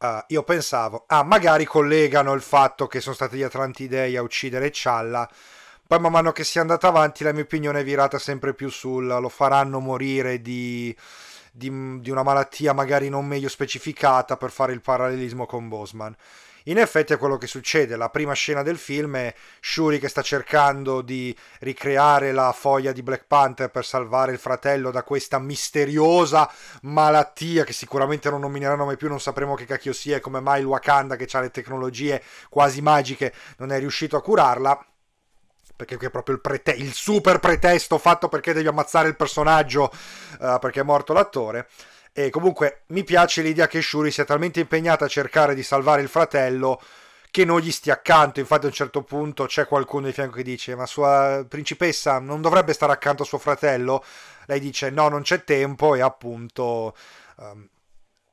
uh, io pensavo, ah magari collegano il fatto che sono stati gli Atlantidei a uccidere Cialla, poi man mano che si è andata avanti la mia opinione è virata sempre più sul lo faranno morire di di, di una malattia magari non meglio specificata per fare il parallelismo con Bosman. In effetti è quello che succede. La prima scena del film è Shuri che sta cercando di ricreare la foglia di Black Panther per salvare il fratello da questa misteriosa malattia che sicuramente non nomineranno mai più, non sapremo che cacchio sia e come mai il Wakanda che ha le tecnologie quasi magiche non è riuscito a curarla perché qui è proprio il, prete- il super pretesto fatto perché devi ammazzare il personaggio uh, perché è morto l'attore. E comunque mi piace l'idea che Shuri sia talmente impegnata a cercare di salvare il fratello che non gli stia accanto. Infatti, a un certo punto c'è qualcuno di fianco che dice: Ma sua principessa non dovrebbe stare accanto a suo fratello? Lei dice: No, non c'è tempo, e appunto. Um,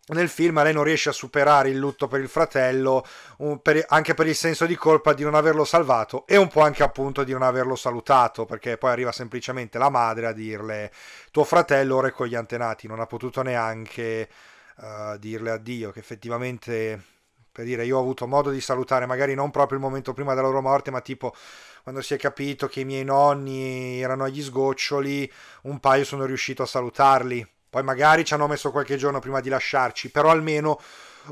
nel film lei non riesce a superare il lutto per il fratello, per, anche per il senso di colpa di non averlo salvato e un po' anche appunto di non averlo salutato, perché poi arriva semplicemente la madre a dirle tuo fratello ora è con gli antenati, non ha potuto neanche uh, dirle addio, che effettivamente per dire io ho avuto modo di salutare magari non proprio il momento prima della loro morte, ma tipo quando si è capito che i miei nonni erano agli sgoccioli, un paio sono riuscito a salutarli poi magari ci hanno messo qualche giorno prima di lasciarci, però almeno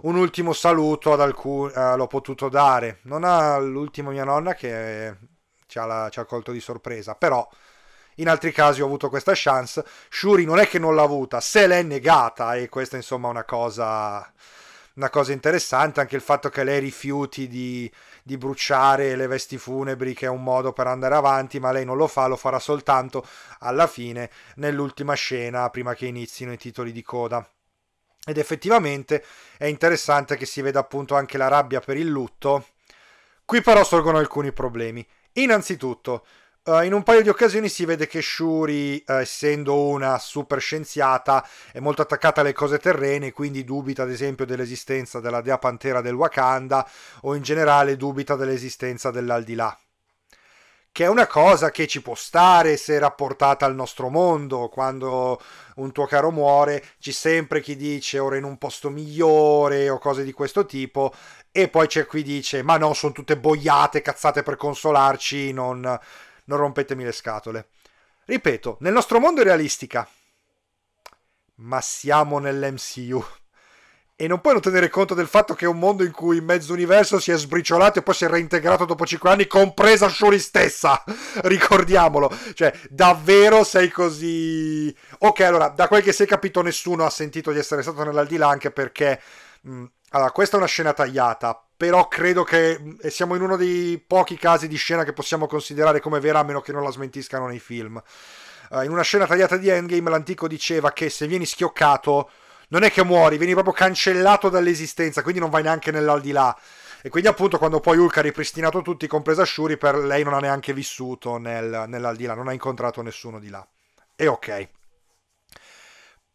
un ultimo saluto ad alcuni eh, l'ho potuto dare. Non all'ultimo mia nonna che ci ha, la, ci ha colto di sorpresa, però in altri casi ho avuto questa chance. Shuri non è che non l'ha avuta, se l'è negata e questa insomma è una cosa, una cosa interessante, anche il fatto che lei rifiuti di di bruciare le vesti funebri che è un modo per andare avanti, ma lei non lo fa, lo farà soltanto alla fine, nell'ultima scena, prima che inizino i titoli di coda. Ed effettivamente è interessante che si veda appunto anche la rabbia per il lutto. Qui però sorgono alcuni problemi. Innanzitutto, Uh, in un paio di occasioni si vede che Shuri, uh, essendo una super scienziata, è molto attaccata alle cose terrene, quindi dubita ad esempio dell'esistenza della dea pantera del Wakanda o in generale dubita dell'esistenza dell'aldilà. Che è una cosa che ci può stare se rapportata al nostro mondo, quando un tuo caro muore, c'è sempre chi dice ora in un posto migliore o cose di questo tipo, e poi c'è chi dice ma no, sono tutte boiate, cazzate per consolarci, non, non rompetemi le scatole. Ripeto, nel nostro mondo è realistica, ma siamo nell'MCU. E non puoi non tenere conto del fatto che è un mondo in cui mezzo universo si è sbriciolato e poi si è reintegrato dopo 5 anni, compresa Shuri stessa. Ricordiamolo. Cioè, davvero sei così... Ok, allora, da quel che si è capito nessuno ha sentito di essere stato nell'aldilà anche perché... Mh, mm, allora, questa è una scena tagliata, però credo che siamo in uno dei pochi casi di scena che possiamo considerare come vera a meno che non la smentiscano nei film. Uh, in una scena tagliata di Endgame l'antico diceva che se vieni schioccato non è che muori, vieni proprio cancellato dall'esistenza, quindi non vai neanche nell'aldilà. E quindi appunto quando poi Hulk ha ripristinato tutti, compresa Shuri, per lei non ha neanche vissuto nel, nell'aldilà, non ha incontrato nessuno di là. E ok.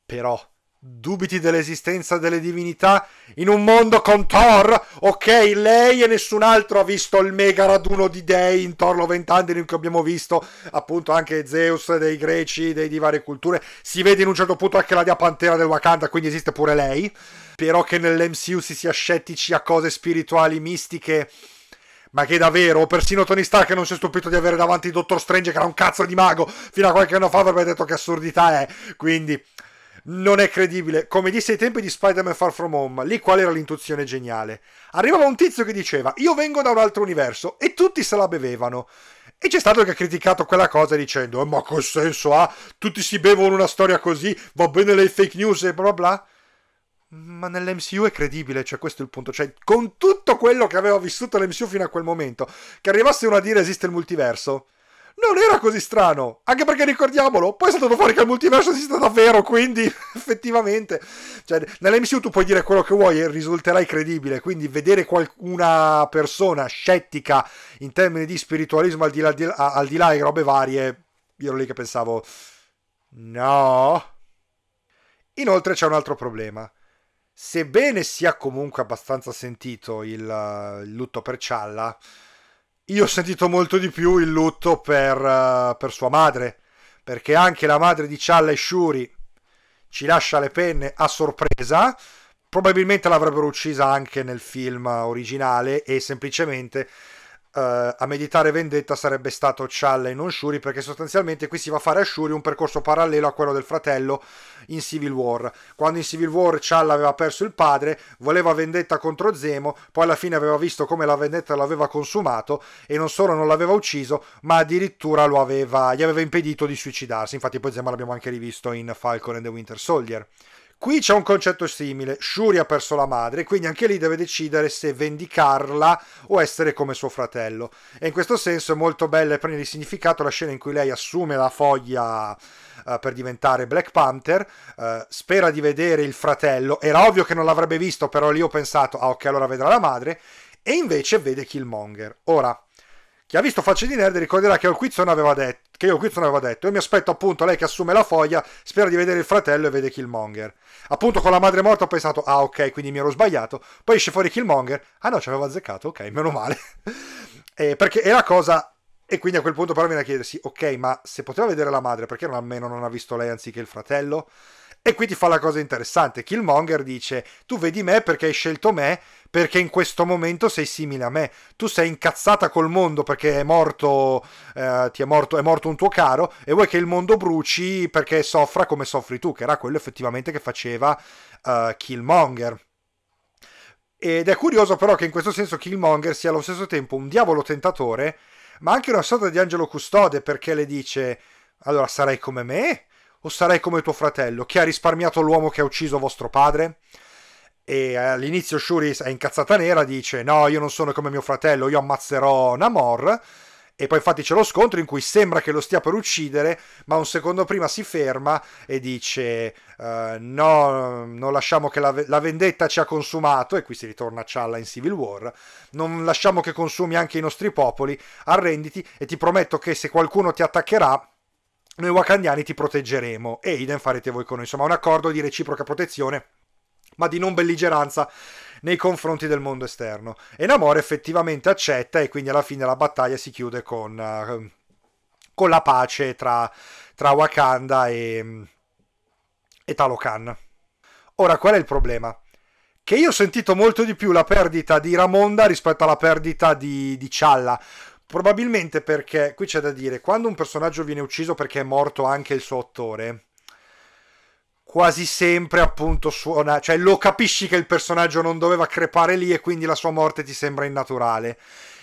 Però dubiti dell'esistenza delle divinità in un mondo con Thor? Ok, lei e nessun altro ha visto il mega raduno di dei intorno a vent'anni in cui abbiamo visto appunto anche Zeus dei greci, dei di varie culture. Si vede in un certo punto anche la dea pantera del Wakanda, quindi esiste pure lei. Però che nell'MCU si sia scettici a cose spirituali, mistiche... Ma che davvero, persino Tony Stark non si è stupito di avere davanti Dottor Strange che era un cazzo di mago fino a qualche anno fa avrebbe detto che assurdità è. Quindi non è credibile, come disse ai tempi di Spider-Man Far From Home, lì qual era l'intuizione geniale? Arrivava un tizio che diceva, io vengo da un altro universo, e tutti se la bevevano. E c'è stato che ha criticato quella cosa dicendo, eh, ma che senso ha? Tutti si bevono una storia così, va bene le fake news e bla bla. Ma nell'MCU è credibile, cioè questo è il punto. Cioè, con tutto quello che aveva vissuto l'MCU fino a quel momento, che arrivasse uno a dire esiste il multiverso, non era così strano. Anche perché ricordiamolo, poi è stato fuori che il multiverso esista davvero, quindi effettivamente. Cioè, nell'MCU tu puoi dire quello che vuoi e risulterai credibile. Quindi vedere qualcuna persona scettica in termini di spiritualismo al di là di, al di là di robe varie, io ero lì che pensavo. No. Inoltre c'è un altro problema. Sebbene sia comunque abbastanza sentito il, il lutto per Cialla, io ho sentito molto di più il lutto per, eh, per sua madre, perché anche la madre di Challa e Shuri ci lascia le penne a sorpresa. Probabilmente l'avrebbero uccisa anche nel film originale e semplicemente Uh, a meditare vendetta sarebbe stato Challa e non Shuri perché sostanzialmente qui si va a fare a Shuri un percorso parallelo a quello del fratello in Civil War quando in Civil War Challa aveva perso il padre voleva vendetta contro Zemo poi alla fine aveva visto come la vendetta l'aveva consumato e non solo non l'aveva ucciso ma addirittura aveva, gli aveva impedito di suicidarsi infatti poi Zemo l'abbiamo anche rivisto in Falcon and the Winter Soldier Qui c'è un concetto simile, Shuri ha perso la madre, quindi anche lì deve decidere se vendicarla o essere come suo fratello. E in questo senso è molto bella e prende di significato la scena in cui lei assume la foglia uh, per diventare Black Panther, uh, spera di vedere il fratello, era ovvio che non l'avrebbe visto, però lì ho pensato, ah ok, allora vedrà la madre, e invece vede Killmonger. Ora, chi ha visto Facce di Nerd ricorderà che, Olquizzone aveva detto, che io Quizzone aveva detto, io mi aspetto appunto lei che assume la foglia, spera di vedere il fratello e vede Killmonger. Appunto con la madre morta ho pensato, ah ok, quindi mi ero sbagliato, poi esce fuori Killmonger, ah no, ci aveva azzeccato, ok, meno male. eh, perché è la cosa... E quindi a quel punto però viene a chiedersi, ok, ma se poteva vedere la madre, perché non, almeno non ha visto lei anziché il fratello? E qui ti fa la cosa interessante. Killmonger dice: Tu vedi me perché hai scelto me, perché in questo momento sei simile a me. Tu sei incazzata col mondo perché è morto, eh, ti è morto, è morto un tuo caro e vuoi che il mondo bruci perché soffra come soffri tu, che era quello effettivamente che faceva uh, Killmonger. Ed è curioso però che in questo senso Killmonger sia allo stesso tempo un diavolo tentatore, ma anche una sorta di angelo custode perché le dice allora sarai come me? o sarai come tuo fratello che ha risparmiato l'uomo che ha ucciso vostro padre? E all'inizio Shuri è incazzata nera, dice no, io non sono come mio fratello, io ammazzerò Namor. E poi infatti c'è lo scontro in cui sembra che lo stia per uccidere, ma un secondo prima si ferma e dice uh, no, non lasciamo che la, la, vendetta ci ha consumato, e qui si ritorna a Challa in Civil War, non lasciamo che consumi anche i nostri popoli, arrenditi e ti prometto che se qualcuno ti attaccherà noi wakandiani ti proteggeremo e idem farete voi con noi. Insomma, un accordo di reciproca protezione, ma di non belligeranza nei confronti del mondo esterno. E Namor effettivamente accetta e quindi alla fine la battaglia si chiude con, uh, con la pace tra, tra Wakanda e, e Talokan. Ora, qual è il problema? Che io ho sentito molto di più la perdita di Ramonda rispetto alla perdita di, di Cialla Probabilmente perché, qui c'è da dire, quando un personaggio viene ucciso perché è morto anche il suo autore quasi sempre appunto suona, cioè lo capisci che il personaggio non doveva crepare lì e quindi la sua morte ti sembra innaturale.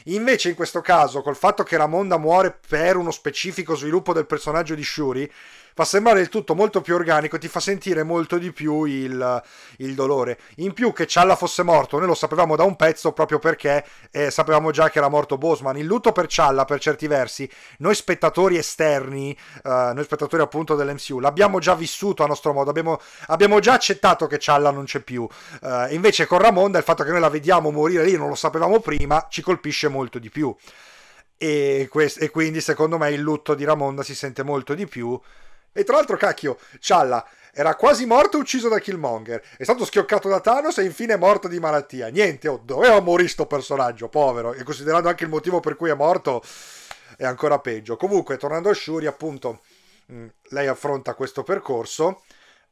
Invece in questo caso, col fatto che Ramonda muore per uno specifico sviluppo del personaggio di Shuri, fa sembrare il tutto molto più organico, ti fa sentire molto di più il, il dolore. In più che Cialla fosse morto, noi lo sapevamo da un pezzo proprio perché eh, sapevamo già che era morto Bosman. Il lutto per Cialla, per certi versi, noi spettatori esterni, eh, noi spettatori appunto dell'MCU, l'abbiamo già vissuto a nostro modo, abbiamo, abbiamo già accettato che Cialla non c'è più. Eh, invece con Ramonda il fatto che noi la vediamo morire lì, non lo sapevamo prima, ci colpisce molto di più. E, quest- e, quindi secondo me il lutto di Ramonda si sente molto di più e tra l'altro, cacchio, Cialla era quasi morto e ucciso da Killmonger. È stato schioccato da Thanos e infine è morto di malattia. Niente, oh, doveva morire sto personaggio, povero. E considerando anche il motivo per cui è morto, è ancora peggio. Comunque, tornando a Shuri, appunto, mm, lei affronta questo percorso.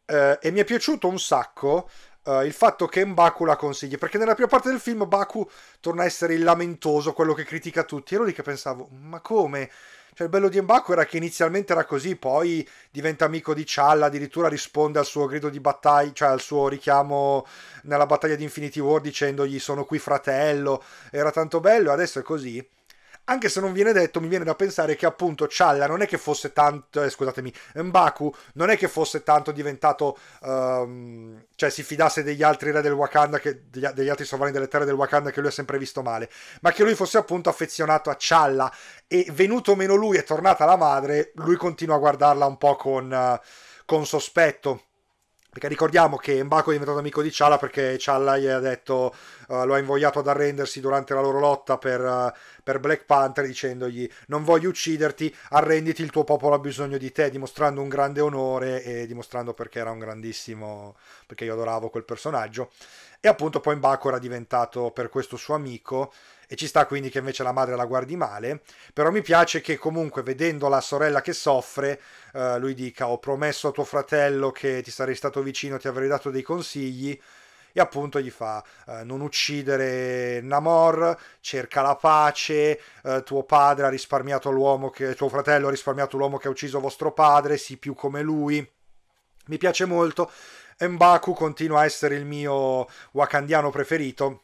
Eh, e mi è piaciuto un sacco Uh, il fatto che Mbaku la consigli, perché nella prima parte del film Baku torna a essere il lamentoso, quello che critica tutti. Ero lì che pensavo, ma come? Cioè, il bello di Mbacco era che inizialmente era così, poi diventa amico di Cialla, addirittura risponde al suo grido di battaglia, cioè al suo richiamo nella battaglia di Infinity War dicendogli sono qui fratello, era tanto bello, adesso è così. Anche se non viene detto, mi viene da pensare che appunto Cialla non è che fosse tanto, eh, scusatemi, Mbaku non è che fosse tanto diventato, um, cioè si fidasse degli altri re del Wakanda, che, degli, degli, altri sovrani delle terre del Wakanda che lui ha sempre visto male, ma che lui fosse appunto affezionato a Cialla e venuto meno lui e tornata la madre, lui continua a guardarla un po' con, uh, con sospetto. Perché ricordiamo che Mbako è diventato amico di Ciala perché Ciala gli ha detto, uh, lo ha invogliato ad arrendersi durante la loro lotta per, uh, per, Black Panther dicendogli non voglio ucciderti, arrenditi, il tuo popolo ha bisogno di te, dimostrando un grande onore e dimostrando perché era un grandissimo, perché io adoravo quel personaggio. E appunto poi Mbako era diventato per questo suo amico e ci sta quindi che invece la madre la guardi male, però mi piace che comunque vedendo la sorella che soffre, eh, lui dica ho promesso a tuo fratello che ti sarei stato vicino, ti avrei dato dei consigli, e appunto gli fa eh, non uccidere Namor, cerca la pace, eh, tuo padre ha risparmiato l'uomo che tuo fratello ha risparmiato l'uomo che ha ucciso vostro padre, sii più come lui. Mi piace molto. Mbaku continua a essere il mio wakandiano preferito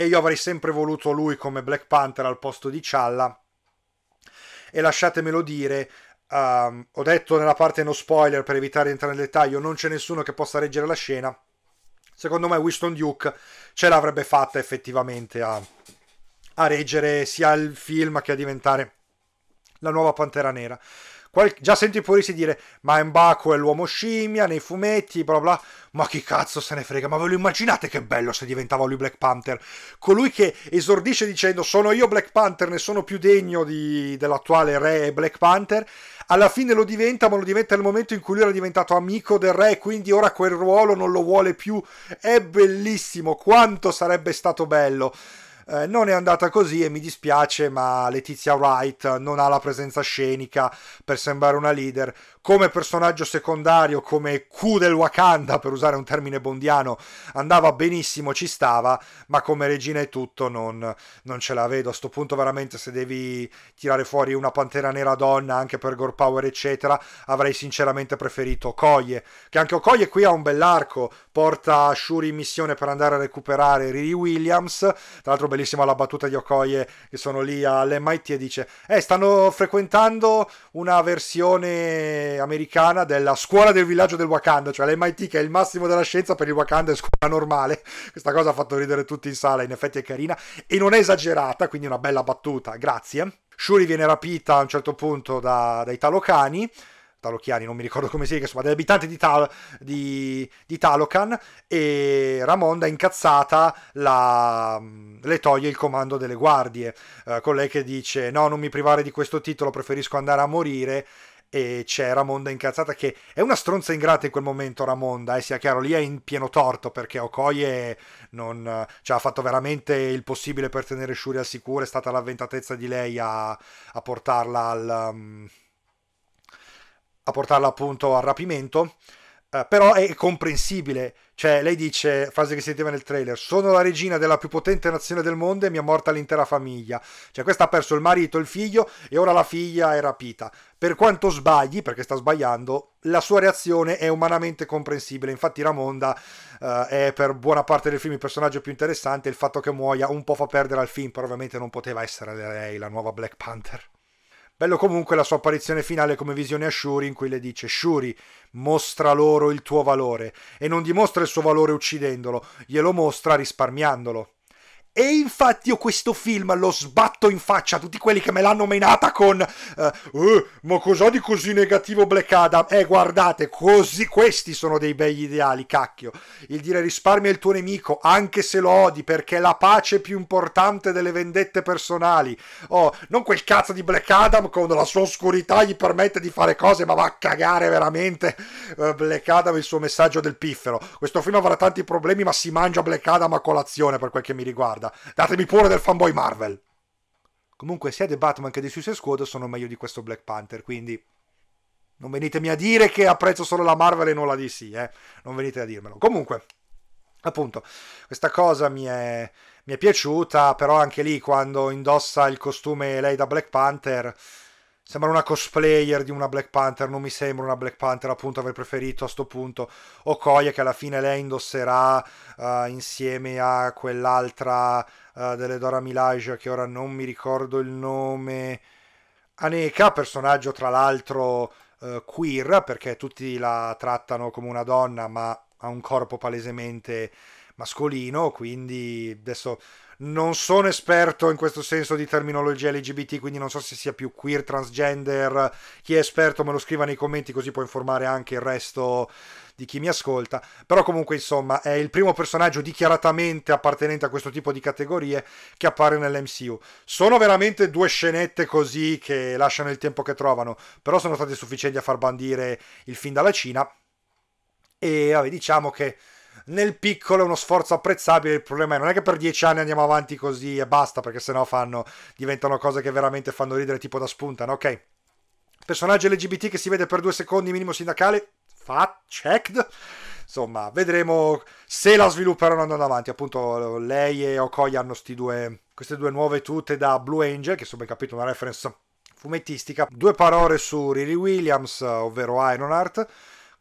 e io avrei sempre voluto lui come Black Panther al posto di Challa. e lasciatemelo dire um, ho detto nella parte no spoiler per evitare di entrare nel dettaglio non c'è nessuno che possa reggere la scena secondo me Winston Duke ce l'avrebbe fatta effettivamente a, a reggere sia il film che a diventare la nuova Pantera Nera Qual- già senti i puristi dire, ma M'Baku è l'uomo scimmia nei fumetti, bla bla. Ma chi cazzo se ne frega? Ma ve lo immaginate che bello se diventava lui Black Panther? Colui che esordisce dicendo sono io Black Panther, ne sono più degno di, dell'attuale re Black Panther. Alla fine lo diventa, ma lo diventa nel momento in cui lui era diventato amico del re, quindi ora quel ruolo non lo vuole più. È bellissimo, quanto sarebbe stato bello. Eh, non è andata così e mi dispiace, ma Letizia Wright non ha la presenza scenica per sembrare una leader. Come personaggio secondario, come Q del Wakanda, per usare un termine bondiano, andava benissimo, ci stava, ma come regina e tutto non, non ce la vedo. A sto punto veramente se devi tirare fuori una pantera nera donna anche per Gore Power, eccetera, avrei sinceramente preferito Okoye, che anche Okoye qui ha un bell'arco, porta Shuri in missione per andare a recuperare Riri Williams, tra l'altro bellissima la battuta di Okoye che sono lì all'MIT e dice eh stanno frequentando una versione americana della scuola del villaggio del Wakanda cioè l'MIT che è il massimo della scienza per il Wakanda è scuola normale questa cosa ha fatto ridere tutti in sala in effetti è carina e non è esagerata quindi una bella battuta grazie Shuri viene rapita a un certo punto da, dai talocani Talochiani, non mi ricordo come si chiama, insomma, dell'abitante di, Tal- di, di, Talocan e Ramonda incazzata la, le toglie il comando delle guardie, eh, con lei che dice no, non mi privare di questo titolo, preferisco andare a morire e c'è Ramonda incazzata che è una stronza ingrata in quel momento Ramonda e eh, sia chiaro lì è in pieno torto perché Okoye non cioè, ha fatto veramente il possibile per tenere Shuri al sicuro è stata l'avventatezza di lei a, a portarla al, um, a portarla appunto al rapimento. Uh, però è comprensibile, cioè lei dice, frase che sentiva nel trailer, sono la regina della più potente nazione del mondo e mi ha morta l'intera famiglia, cioè questa ha perso il marito, il figlio e ora la figlia è rapita. Per quanto sbagli, perché sta sbagliando, la sua reazione è umanamente comprensibile, infatti Ramonda uh, è per buona parte del film il personaggio più interessante, il fatto che muoia un po' fa perdere al film, però ovviamente non poteva essere lei la nuova Black Panther. Bello comunque la sua apparizione finale come visione a Shuri in cui le dice Shuri mostra loro il tuo valore e non dimostra il suo valore uccidendolo, glielo mostra risparmiandolo. E infatti io questo film lo sbatto in faccia a tutti quelli che me l'hanno menata con uh, uh, ma cos'ha di così negativo Black Adam? Eh guardate, così questi sono dei begli ideali, cacchio. Il dire risparmia il tuo nemico, anche se lo odi, perché la pace è più importante delle vendette personali. Oh, non quel cazzo di Black Adam con la sua oscurità gli permette di fare cose, ma va a cagare veramente uh, Black Adam il suo messaggio del piffero. Questo film avrà tanti problemi, ma si mangia Black Adam a colazione per quel che mi riguarda merda. Datemi pure del fanboy Marvel. Comunque sia The Batman che The Suicide Squad sono meglio di questo Black Panther, quindi non venitemi a dire che apprezzo solo la Marvel e non la DC, eh. Non venite a dirmelo. Comunque, appunto, questa cosa mi è, mi è piaciuta, però anche lì quando indossa il costume lei da Black Panther Sembra una cosplayer di una Black Panther, non mi sembra una Black Panther, appunto avrei preferito a sto punto Okoye che alla fine lei indosserà uh, insieme a quell'altra uh, delle Dora Milaje che ora non mi ricordo il nome, Aneka, personaggio tra l'altro uh, queer perché tutti la trattano come una donna ma ha un corpo palesemente mascolino, quindi adesso non sono esperto in questo senso di terminologia LGBT, quindi non so se sia più queer, transgender, chi è esperto me lo scriva nei commenti così può informare anche il resto di chi mi ascolta, però comunque insomma è il primo personaggio dichiaratamente appartenente a questo tipo di categorie che appare nell'MCU. Sono veramente due scenette così che lasciano il tempo che trovano, però sono state sufficienti a far bandire il film dalla Cina e vabbè, diciamo che nel piccolo è uno sforzo apprezzabile, il problema è non è che per dieci anni andiamo avanti così e basta, perché sennò fanno, diventano cose che veramente fanno ridere tipo da spunta, no? Ok. Personaggio LGBT che si vede per due secondi minimo sindacale, fa checked insomma, vedremo se la svilupperanno andando avanti. Appunto, lei e Okoi hanno due, queste due nuove tute da Blue Angel, che se ho ben capito una reference fumettistica. Due parole su Riri Williams, ovvero Ironheart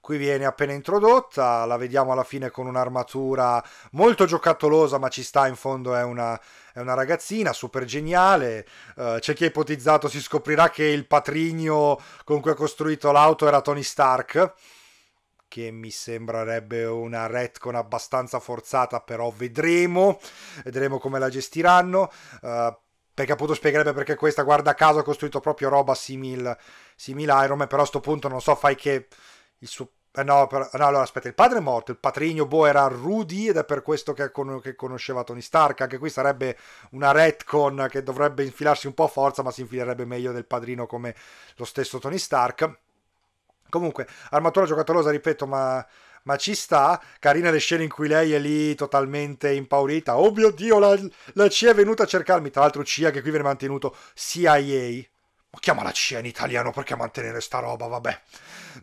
qui viene appena introdotta, la vediamo alla fine con un'armatura molto giocattolosa ma ci sta, in fondo è una, è una ragazzina super geniale, uh, c'è chi ha ipotizzato si scoprirà che il patrigno con cui ha costruito l'auto era Tony Stark che mi sembrerebbe una retcon abbastanza forzata, però vedremo, vedremo come la gestiranno. Uh, perché appunto spiegherebbe perché questa, guarda caso, ha costruito proprio roba simil, simil Iron Man, però a sto punto non so, fai che il suo eh, no, per, no, allora aspetta, il padre è morto, il patrigno boh era Rudy ed è per questo che, con, che, conosceva Tony Stark, anche qui sarebbe una retcon che dovrebbe infilarsi un po' a forza, ma si infilerebbe meglio del padrino come lo stesso Tony Stark. Comunque, armatura giocatolosa, ripeto, ma, ma ci sta, carina le scene in cui lei è lì totalmente impaurita, oh mio Dio, la, la CIA è venuta a cercarmi, tra l'altro CIA che qui viene mantenuto CIA, ma chiama la CIA in italiano perché mantenere sta roba, vabbè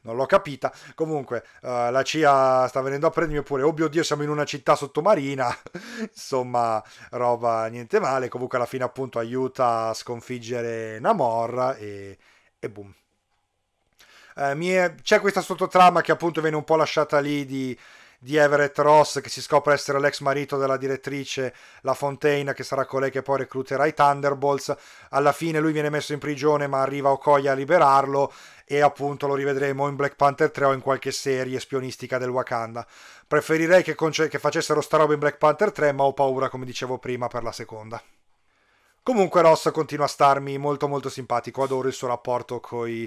non l'ho capita. Comunque, uh, la CIA sta venendo a prendermi pure. oh mio Dio, siamo in una città sottomarina. Insomma, roba niente male. Comunque, alla fine, appunto, aiuta a sconfiggere Namor e, e boom. Uh, è... C'è questa sottotrama che appunto viene un po' lasciata lì di di Everett Ross che si scopre essere l'ex marito della direttrice La Fontaine che sarà colei che poi recluterà i Thunderbolts alla fine lui viene messo in prigione ma arriva Okoya a liberarlo e appunto lo rivedremo in Black Panther 3 o in qualche serie spionistica del Wakanda preferirei che, conce- che facessero sta roba in Black Panther 3 ma ho paura come dicevo prima per la seconda Comunque Ross continua a starmi molto molto simpatico, adoro il suo rapporto coi,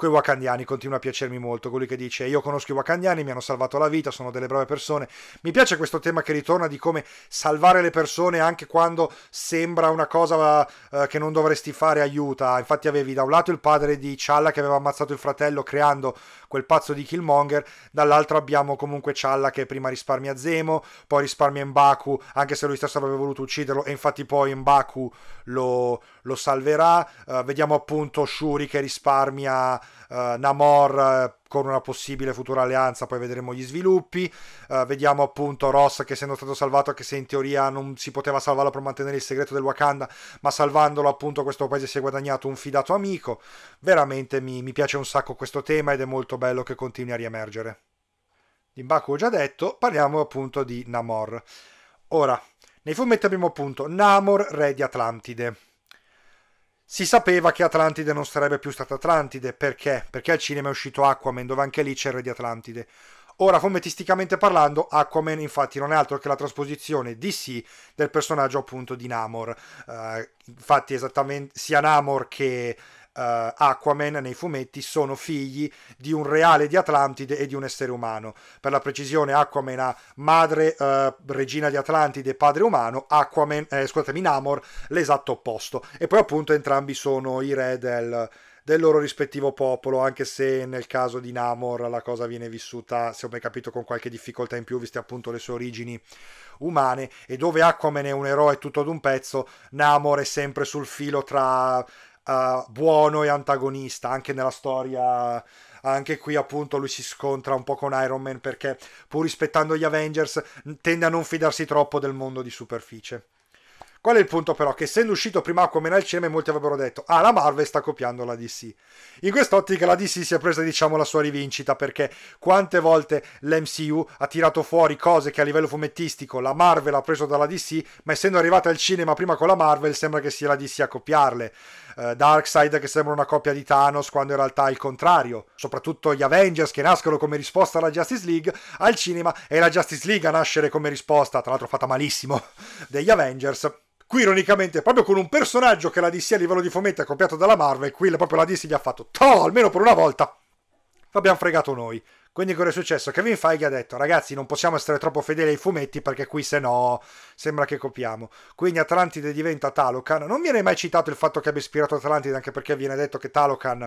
Coi wakandiani continua a piacermi molto, quelli che dice io conosco i wakandiani, mi hanno salvato la vita, sono delle brave persone. Mi piace questo tema che ritorna di come salvare le persone anche quando sembra una cosa eh, che non dovresti fare aiuta. Infatti avevi da un lato il padre di Cialla che aveva ammazzato il fratello creando quel pazzo di Killmonger, dall'altro abbiamo comunque Challa che prima risparmia Zemo, poi risparmia Mbaku, anche se lui stesso avrebbe voluto ucciderlo e infatti poi Mbaku lo, lo salverà, uh, vediamo appunto Shuri che risparmia uh, Namor eh, con una possibile futura alleanza, poi vedremo gli sviluppi, uh, vediamo appunto Ross che essendo stato salvato, anche se in teoria non si poteva salvarlo per mantenere il segreto del Wakanda, ma salvandolo appunto questo paese si è guadagnato un fidato amico, veramente mi, mi piace un sacco questo tema ed è molto bello che continui a riemergere. Di M'Baku ho già detto, parliamo appunto di Namor. Ora, nei fumetti abbiamo appunto Namor, re di Atlantide si sapeva che Atlantide non sarebbe più stata Atlantide, perché? Perché al cinema è uscito Aquaman, dove anche lì c'è il re di Atlantide. Ora, fumettisticamente parlando, Aquaman infatti non è altro che la trasposizione di sì del personaggio appunto di Namor. Uh, infatti esattamente sia Namor che uh, Aquaman nei fumetti sono figli di un reale di Atlantide e di un essere umano. Per la precisione, Aquaman ha madre uh, regina di Atlantide e padre umano, Aquaman, eh, scusatemi, Namor l'esatto opposto. E poi appunto entrambi sono i re del del loro rispettivo popolo, anche se nel caso di Namor la cosa viene vissuta, se ho ben capito, con qualche difficoltà in più, viste appunto le sue origini umane, e dove Aquaman è un eroe tutto ad un pezzo, Namor è sempre sul filo tra eh, buono e antagonista anche nella storia anche qui appunto lui si scontra un po' con Iron Man perché pur rispettando gli Avengers tende a non fidarsi troppo del mondo di superficie. Qual è il punto però? Che essendo uscito prima Aquaman al cinema molti avrebbero detto ah la Marvel sta copiando la DC. In quest'ottica la DC si è presa diciamo la sua rivincita perché quante volte l'MCU ha tirato fuori cose che a livello fumettistico la Marvel ha preso dalla DC ma essendo arrivata al cinema prima con la Marvel sembra che sia la DC a copiarle eh, Darkseid che sembra una copia di Thanos quando in realtà è il contrario, soprattutto gli Avengers che nascono come risposta alla Justice League, al cinema è la Justice League a nascere come risposta, tra l'altro fatta malissimo, degli Avengers. Qui ironicamente, proprio con un personaggio che la DC a livello di fumetti ha copiato dalla Marvel, qui proprio la DC gli ha fatto, toh, almeno per una volta, l'abbiamo fregato noi. Quindi cosa è successo? Kevin Feige ha detto ragazzi non possiamo essere troppo fedeli ai fumetti perché qui se no sembra che copiamo. Quindi Atlantide diventa Talocan. Non viene mai citato il fatto che abbia ispirato Atlantide anche perché viene detto che Talocan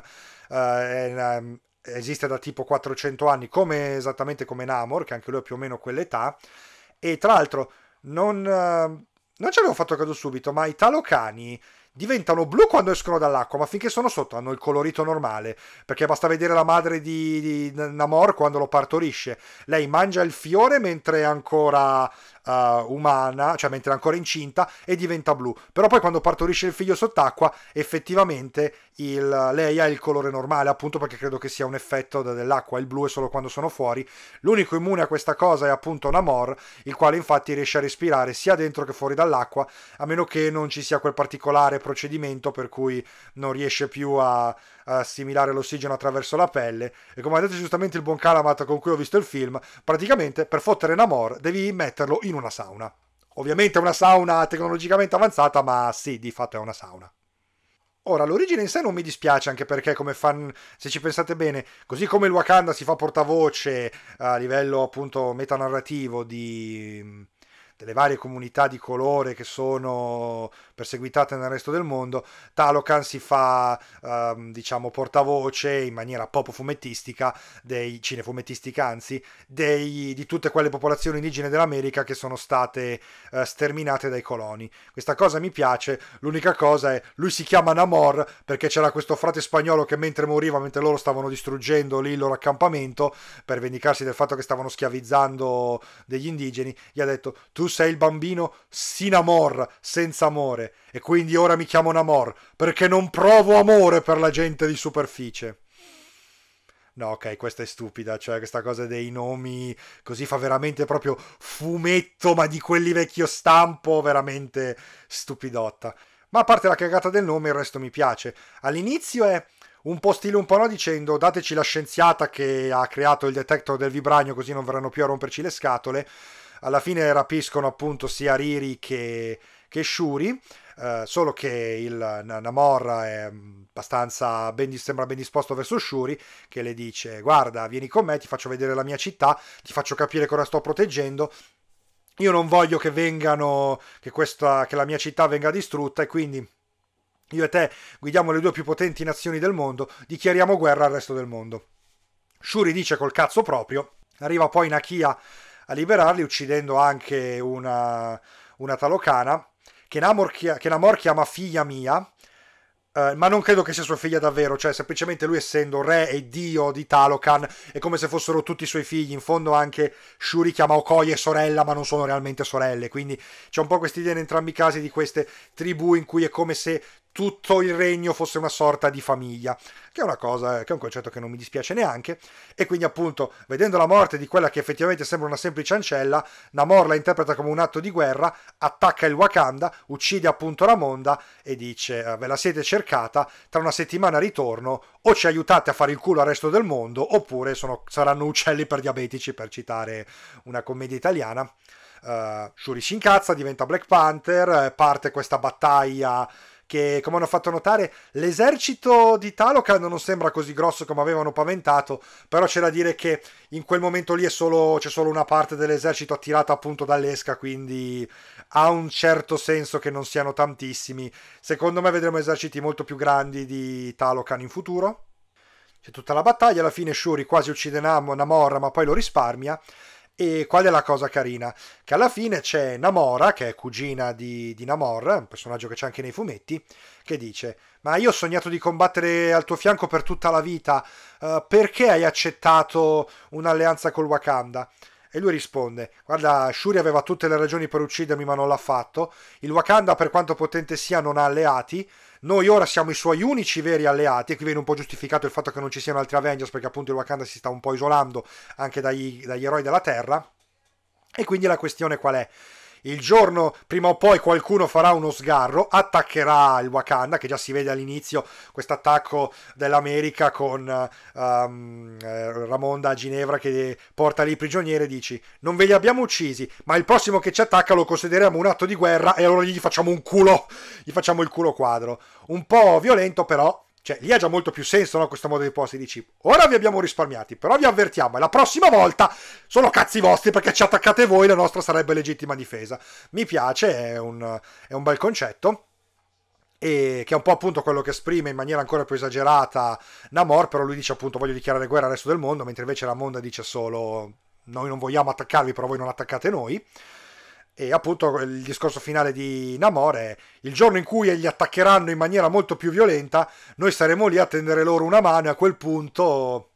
uh, è, um, esiste da tipo 400 anni come, esattamente come Namor che anche lui ha più o meno quell'età. E tra l'altro non, uh, non ci avevo fatto caso subito ma i Talocani diventano blu quando escono dall'acqua, ma finché sono sotto hanno il colorito normale, perché basta vedere la madre di, di Namor quando lo partorisce. Lei mangia il fiore mentre è ancora uh, umana, cioè mentre è ancora incinta, e diventa blu. Però poi quando partorisce il figlio sott'acqua, effettivamente il, lei ha il colore normale, appunto perché credo che sia un effetto dell'acqua, il blu è solo quando sono fuori. L'unico immune a questa cosa è appunto Namor, il quale infatti riesce a respirare sia dentro che fuori dall'acqua, a meno che non ci sia quel particolare procedimento per cui non riesce più a, assimilare l'ossigeno attraverso la pelle e come ha detto giustamente il buon Calamat con cui ho visto il film, praticamente per fottere Namor devi metterlo in una sauna. Ovviamente è una sauna tecnologicamente avanzata, ma sì, di fatto è una sauna. Ora, l'origine in sé non mi dispiace, anche perché come fan, se ci pensate bene, così come il Wakanda si fa portavoce a livello appunto metanarrativo di, delle varie comunità di colore che sono perseguitate nel resto del mondo, Talocan si fa ehm, diciamo portavoce in maniera poco fumettistica dei cinefumettistica anzi dei, di tutte quelle popolazioni indigene dell'America che sono state eh, sterminate dai coloni. Questa cosa mi piace, l'unica cosa è lui si chiama Namor perché c'era questo frate spagnolo che mentre moriva, mentre loro stavano distruggendo lì il loro accampamento per vendicarsi del fatto che stavano schiavizzando degli indigeni, gli ha detto "Tu sei il bambino Sinamor, senza amore" amore e quindi ora mi chiamo Namor perché non provo amore per la gente di superficie. No, ok, questa è stupida, cioè questa cosa dei nomi così fa veramente proprio fumetto, ma di quelli vecchio stampo, veramente stupidotta. Ma a parte la cagata del nome, il resto mi piace. All'inizio è un po' stile un po' no dicendo dateci la scienziata che ha creato il detector del vibranio così non verranno più a romperci le scatole. Alla fine rapiscono appunto sia Riri che che Shuri, eh, solo che il Namor è mm, abbastanza ben, sembra ben disposto verso Shuri, che le dice guarda vieni con me, ti faccio vedere la mia città, ti faccio capire cosa sto proteggendo, io non voglio che vengano, che, questa, che la mia città venga distrutta e quindi io e te guidiamo le due più potenti nazioni del mondo, dichiariamo guerra al resto del mondo. Shuri dice col cazzo proprio, arriva poi Nakia a liberarli uccidendo anche una, una talocana che Namor, chia- che Namor chiama figlia mia, Uh, ma non credo che sia sua figlia davvero, cioè semplicemente lui essendo re e dio di Talokan è come se fossero tutti i suoi figli, in fondo anche Shuri chiama Okoye sorella ma non sono realmente sorelle, quindi c'è un po' questa idea in entrambi i casi di queste tribù in cui è come se tutto il regno fosse una sorta di famiglia, che è una cosa, che è un concetto che non mi dispiace neanche, e quindi appunto, vedendo la morte di quella che effettivamente sembra una semplice ancella, Namor la interpreta come un atto di guerra, attacca il Wakanda, uccide appunto la Monda e dice, eh, ve la siete cercata, tra una settimana ritorno, o ci aiutate a fare il culo al resto del mondo, oppure sono, saranno uccelli per diabetici, per citare una commedia italiana. Uh, Shuri si incazza, diventa Black Panther, eh, parte questa battaglia che come hanno fatto notare l'esercito di Talokan non sembra così grosso come avevano paventato, però c'è da dire che in quel momento lì solo, c'è solo una parte dell'esercito attirata appunto dall'esca, quindi ha un certo senso che non siano tantissimi. Secondo me vedremo eserciti molto più grandi di Talokan in futuro. C'è tutta la battaglia, alla fine Shuri quasi uccide Namor, ma poi lo risparmia. E qual è la cosa carina? Che alla fine c'è Namora, che è cugina di, di Namor, un personaggio che c'è anche nei fumetti, che dice: Ma io ho sognato di combattere al tuo fianco per tutta la vita, uh, perché hai accettato un'alleanza col Wakanda? E lui risponde: Guarda, Shuri aveva tutte le ragioni per uccidermi, ma non l'ha fatto. Il Wakanda, per quanto potente sia, non ha alleati noi ora siamo i suoi unici veri alleati, e qui viene un po' giustificato il fatto che non ci siano altri Avengers, perché appunto il Wakanda si sta un po' isolando anche dagli, dagli eroi della Terra. E quindi la questione qual è? il giorno prima o poi qualcuno farà uno sgarro, attaccherà il Wakanda, che già si vede all'inizio questo attacco dell'America con um, Ramonda a Ginevra che porta lì i prigionieri e dici non ve li abbiamo uccisi, ma il prossimo che ci attacca lo consideriamo un atto di guerra e allora gli facciamo un culo, gli facciamo il culo quadro. Un po' violento però, cioè, lì ha già molto più senso, no? Questo modo di posti. Dici, ora vi abbiamo risparmiati, però vi avvertiamo. E la prossima volta sono cazzi vostri perché ci attaccate voi, la nostra sarebbe legittima difesa. Mi piace, è un, è un bel concetto e che è un po' appunto quello che esprime in maniera ancora più esagerata Namor, però lui dice appunto voglio dichiarare guerra al resto del mondo, mentre invece Ramonda dice solo noi non vogliamo attaccarvi, però voi non attaccate noi. E appunto il discorso finale di Namor è il giorno in cui egli attaccheranno in maniera molto più violenta, noi saremo lì a tendere loro una mano e a quel punto...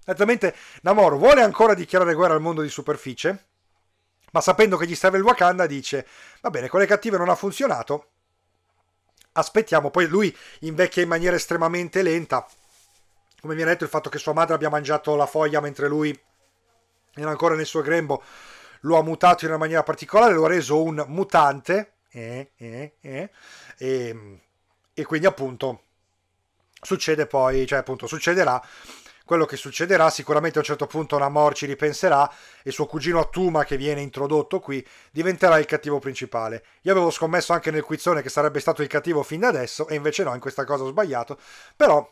Esattamente Namor vuole ancora dichiarare guerra al mondo di superficie, ma sapendo che gli serve il Wakanda dice va bene, con le cattive non ha funzionato, aspettiamo, poi lui invecchia in maniera estremamente lenta, come viene detto il fatto che sua madre abbia mangiato la foglia mentre lui era ancora nel suo grembo lo ha mutato in una maniera particolare, lo ha reso un mutante eh, eh, eh, e, ehm, e, quindi appunto succede poi, cioè appunto succederà quello che succederà, sicuramente a un certo punto Namor ci ripenserà e suo cugino Atuma che viene introdotto qui diventerà il cattivo principale. Io avevo scommesso anche nel quizzone che sarebbe stato il cattivo fin da adesso e invece no, in questa cosa ho sbagliato, però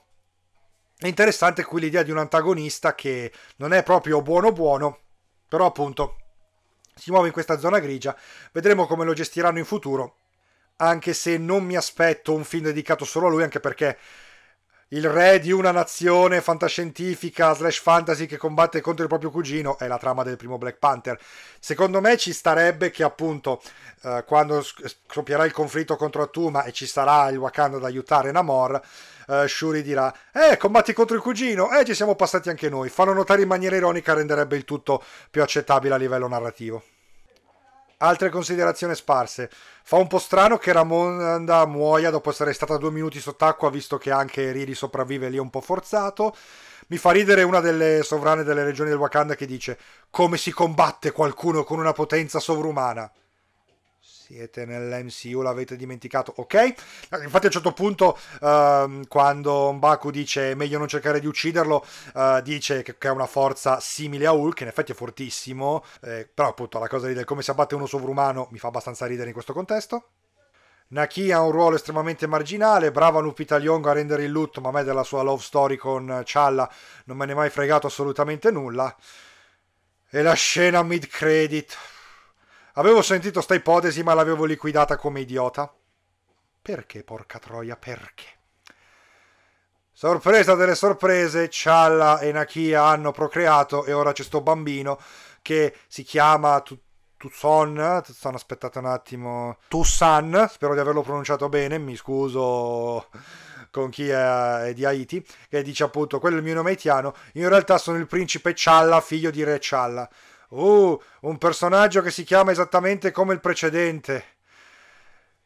è interessante qui l'idea di un antagonista che non è proprio buono buono, però appunto si muove in questa zona grigia, vedremo come lo gestiranno in futuro, anche se non mi aspetto un film dedicato solo a lui, anche perché il re di una nazione fantascientifica slash fantasy che combatte contro il proprio cugino è la trama del primo Black Panther. Secondo me ci starebbe che appunto eh, quando scoppierà il conflitto contro Atuma e ci sarà il Wakanda ad aiutare Namor, eh, Shuri dirà eh combatti contro il cugino, eh ci siamo passati anche noi. Fanno notare in maniera ironica renderebbe il tutto più accettabile a livello narrativo. Altre considerazioni sparse. Fa un po' strano che Ramonda muoia dopo essere stata due minuti sott'acqua, visto che anche Riri sopravvive lì un po' forzato. Mi fa ridere una delle sovrane delle regioni del Wakanda che dice: Come si combatte qualcuno con una potenza sovrumana? siete nell'MCU, l'avete dimenticato, ok? Infatti a un certo punto ehm, quando Mbaku dice meglio non cercare di ucciderlo, eh, dice che, che, è una forza simile a Hulk, che in effetti è fortissimo, eh, però appunto la cosa lì del come si abbatte uno sovrumano mi fa abbastanza ridere in questo contesto. Naki ha un ruolo estremamente marginale, brava Lupita Nyong'o a rendere il lutto, ma a me della sua love story con Challa non me ne è mai fregato assolutamente nulla. E la scena mid credit, Avevo sentito sta ipotesi ma l'avevo liquidata come idiota. Perché, porca troia, perché? Sorpresa delle sorprese, Cialla e Nakia hanno procreato e ora c'è sto bambino che si chiama Tuzon, eh? Tuzon aspettate un attimo, Tussan, spero di averlo pronunciato bene, mi scuso con chi è, di Haiti, che dice appunto quello è il mio nome haitiano, in realtà sono il principe Cialla, figlio di Re Cialla. Uh, un personaggio che si chiama esattamente come il precedente.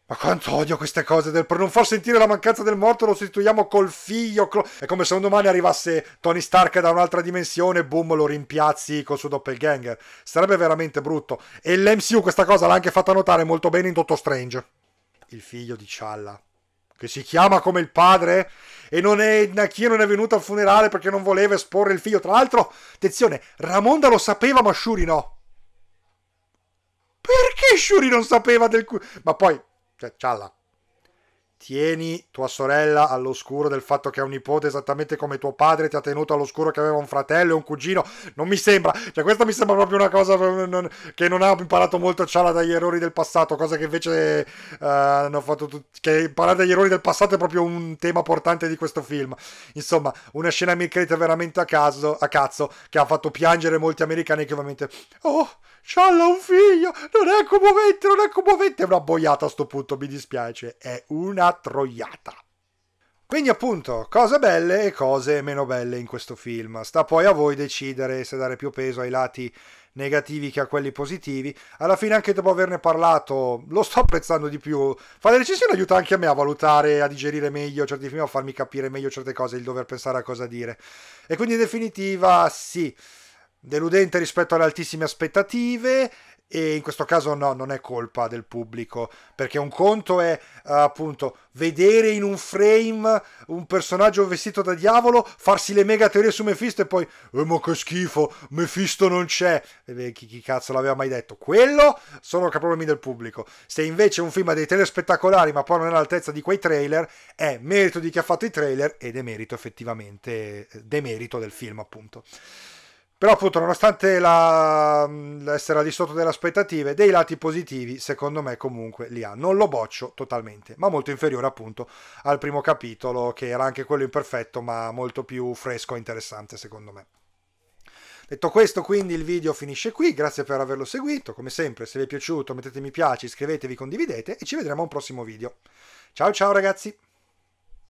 Ma quanto odio queste cose del... Per non far sentire la mancanza del morto lo sostituiamo col figlio. Clo... È come se un domani arrivasse Tony Stark da un'altra dimensione boom lo rimpiazzi col suo doppelganger. Sarebbe veramente brutto. E l'MCU questa cosa l'ha anche fatta notare molto bene in Dottor Strange. Il figlio di Cialla che si chiama come il padre e non è, Nakio non è venuto al funerale perché non voleva esporre il figlio. Tra l'altro, attenzione, Ramonda lo sapeva ma Shuri no. Perché Shuri non sapeva del... ma poi, cioè, cialla tieni tua sorella all'oscuro del fatto che ha un nipote esattamente come tuo padre ti ha tenuto all'oscuro che aveva un fratello e un cugino non mi sembra cioè questa mi sembra proprio una cosa eh, che non ha imparato molto Ciala dagli errori del passato cosa che invece uh, hanno fatto tutti che imparare dagli errori del passato è proprio un tema portante di questo film insomma una scena mi creta veramente a caso a cazzo che ha fatto piangere molti americani che ovviamente oh Cialla un figlio, non è commovente, non è commovente. È una boiata a sto punto, mi dispiace. È una troiata. Quindi appunto, cose belle e cose meno belle in questo film. Sta poi a voi decidere se dare più peso ai lati negativi che a quelli positivi. Alla fine, anche dopo averne parlato, lo sto apprezzando di più. Fare decisione aiuta anche a me a valutare, a digerire meglio certi film, a farmi capire meglio certe cose, il dover pensare a cosa dire. E quindi, in definitiva, sì deludente rispetto alle altissime aspettative e in questo caso no, non è colpa del pubblico, perché un conto è eh, appunto vedere in un frame un personaggio vestito da diavolo, farsi le mega teorie su Mephisto e poi eh, ma che schifo, Mephisto non c'è, eh, chi, chi, cazzo l'aveva mai detto, quello sono problemi del pubblico. Se invece un film ha dei trailer spettacolari ma poi non è all'altezza di quei trailer, è merito di chi ha fatto i trailer ed è merito effettivamente, eh, demerito del film appunto. Però appunto, nonostante la, l'essere al di sotto delle aspettative, dei lati positivi secondo me comunque li ha. Non lo boccio totalmente, ma molto inferiore appunto al primo capitolo, che era anche quello imperfetto, ma molto più fresco e interessante secondo me. Detto questo, quindi il video finisce qui, grazie per averlo seguito, come sempre se vi è piaciuto mettete mi piace, iscrivetevi, condividete e ci vedremo a un prossimo video. Ciao ciao ragazzi!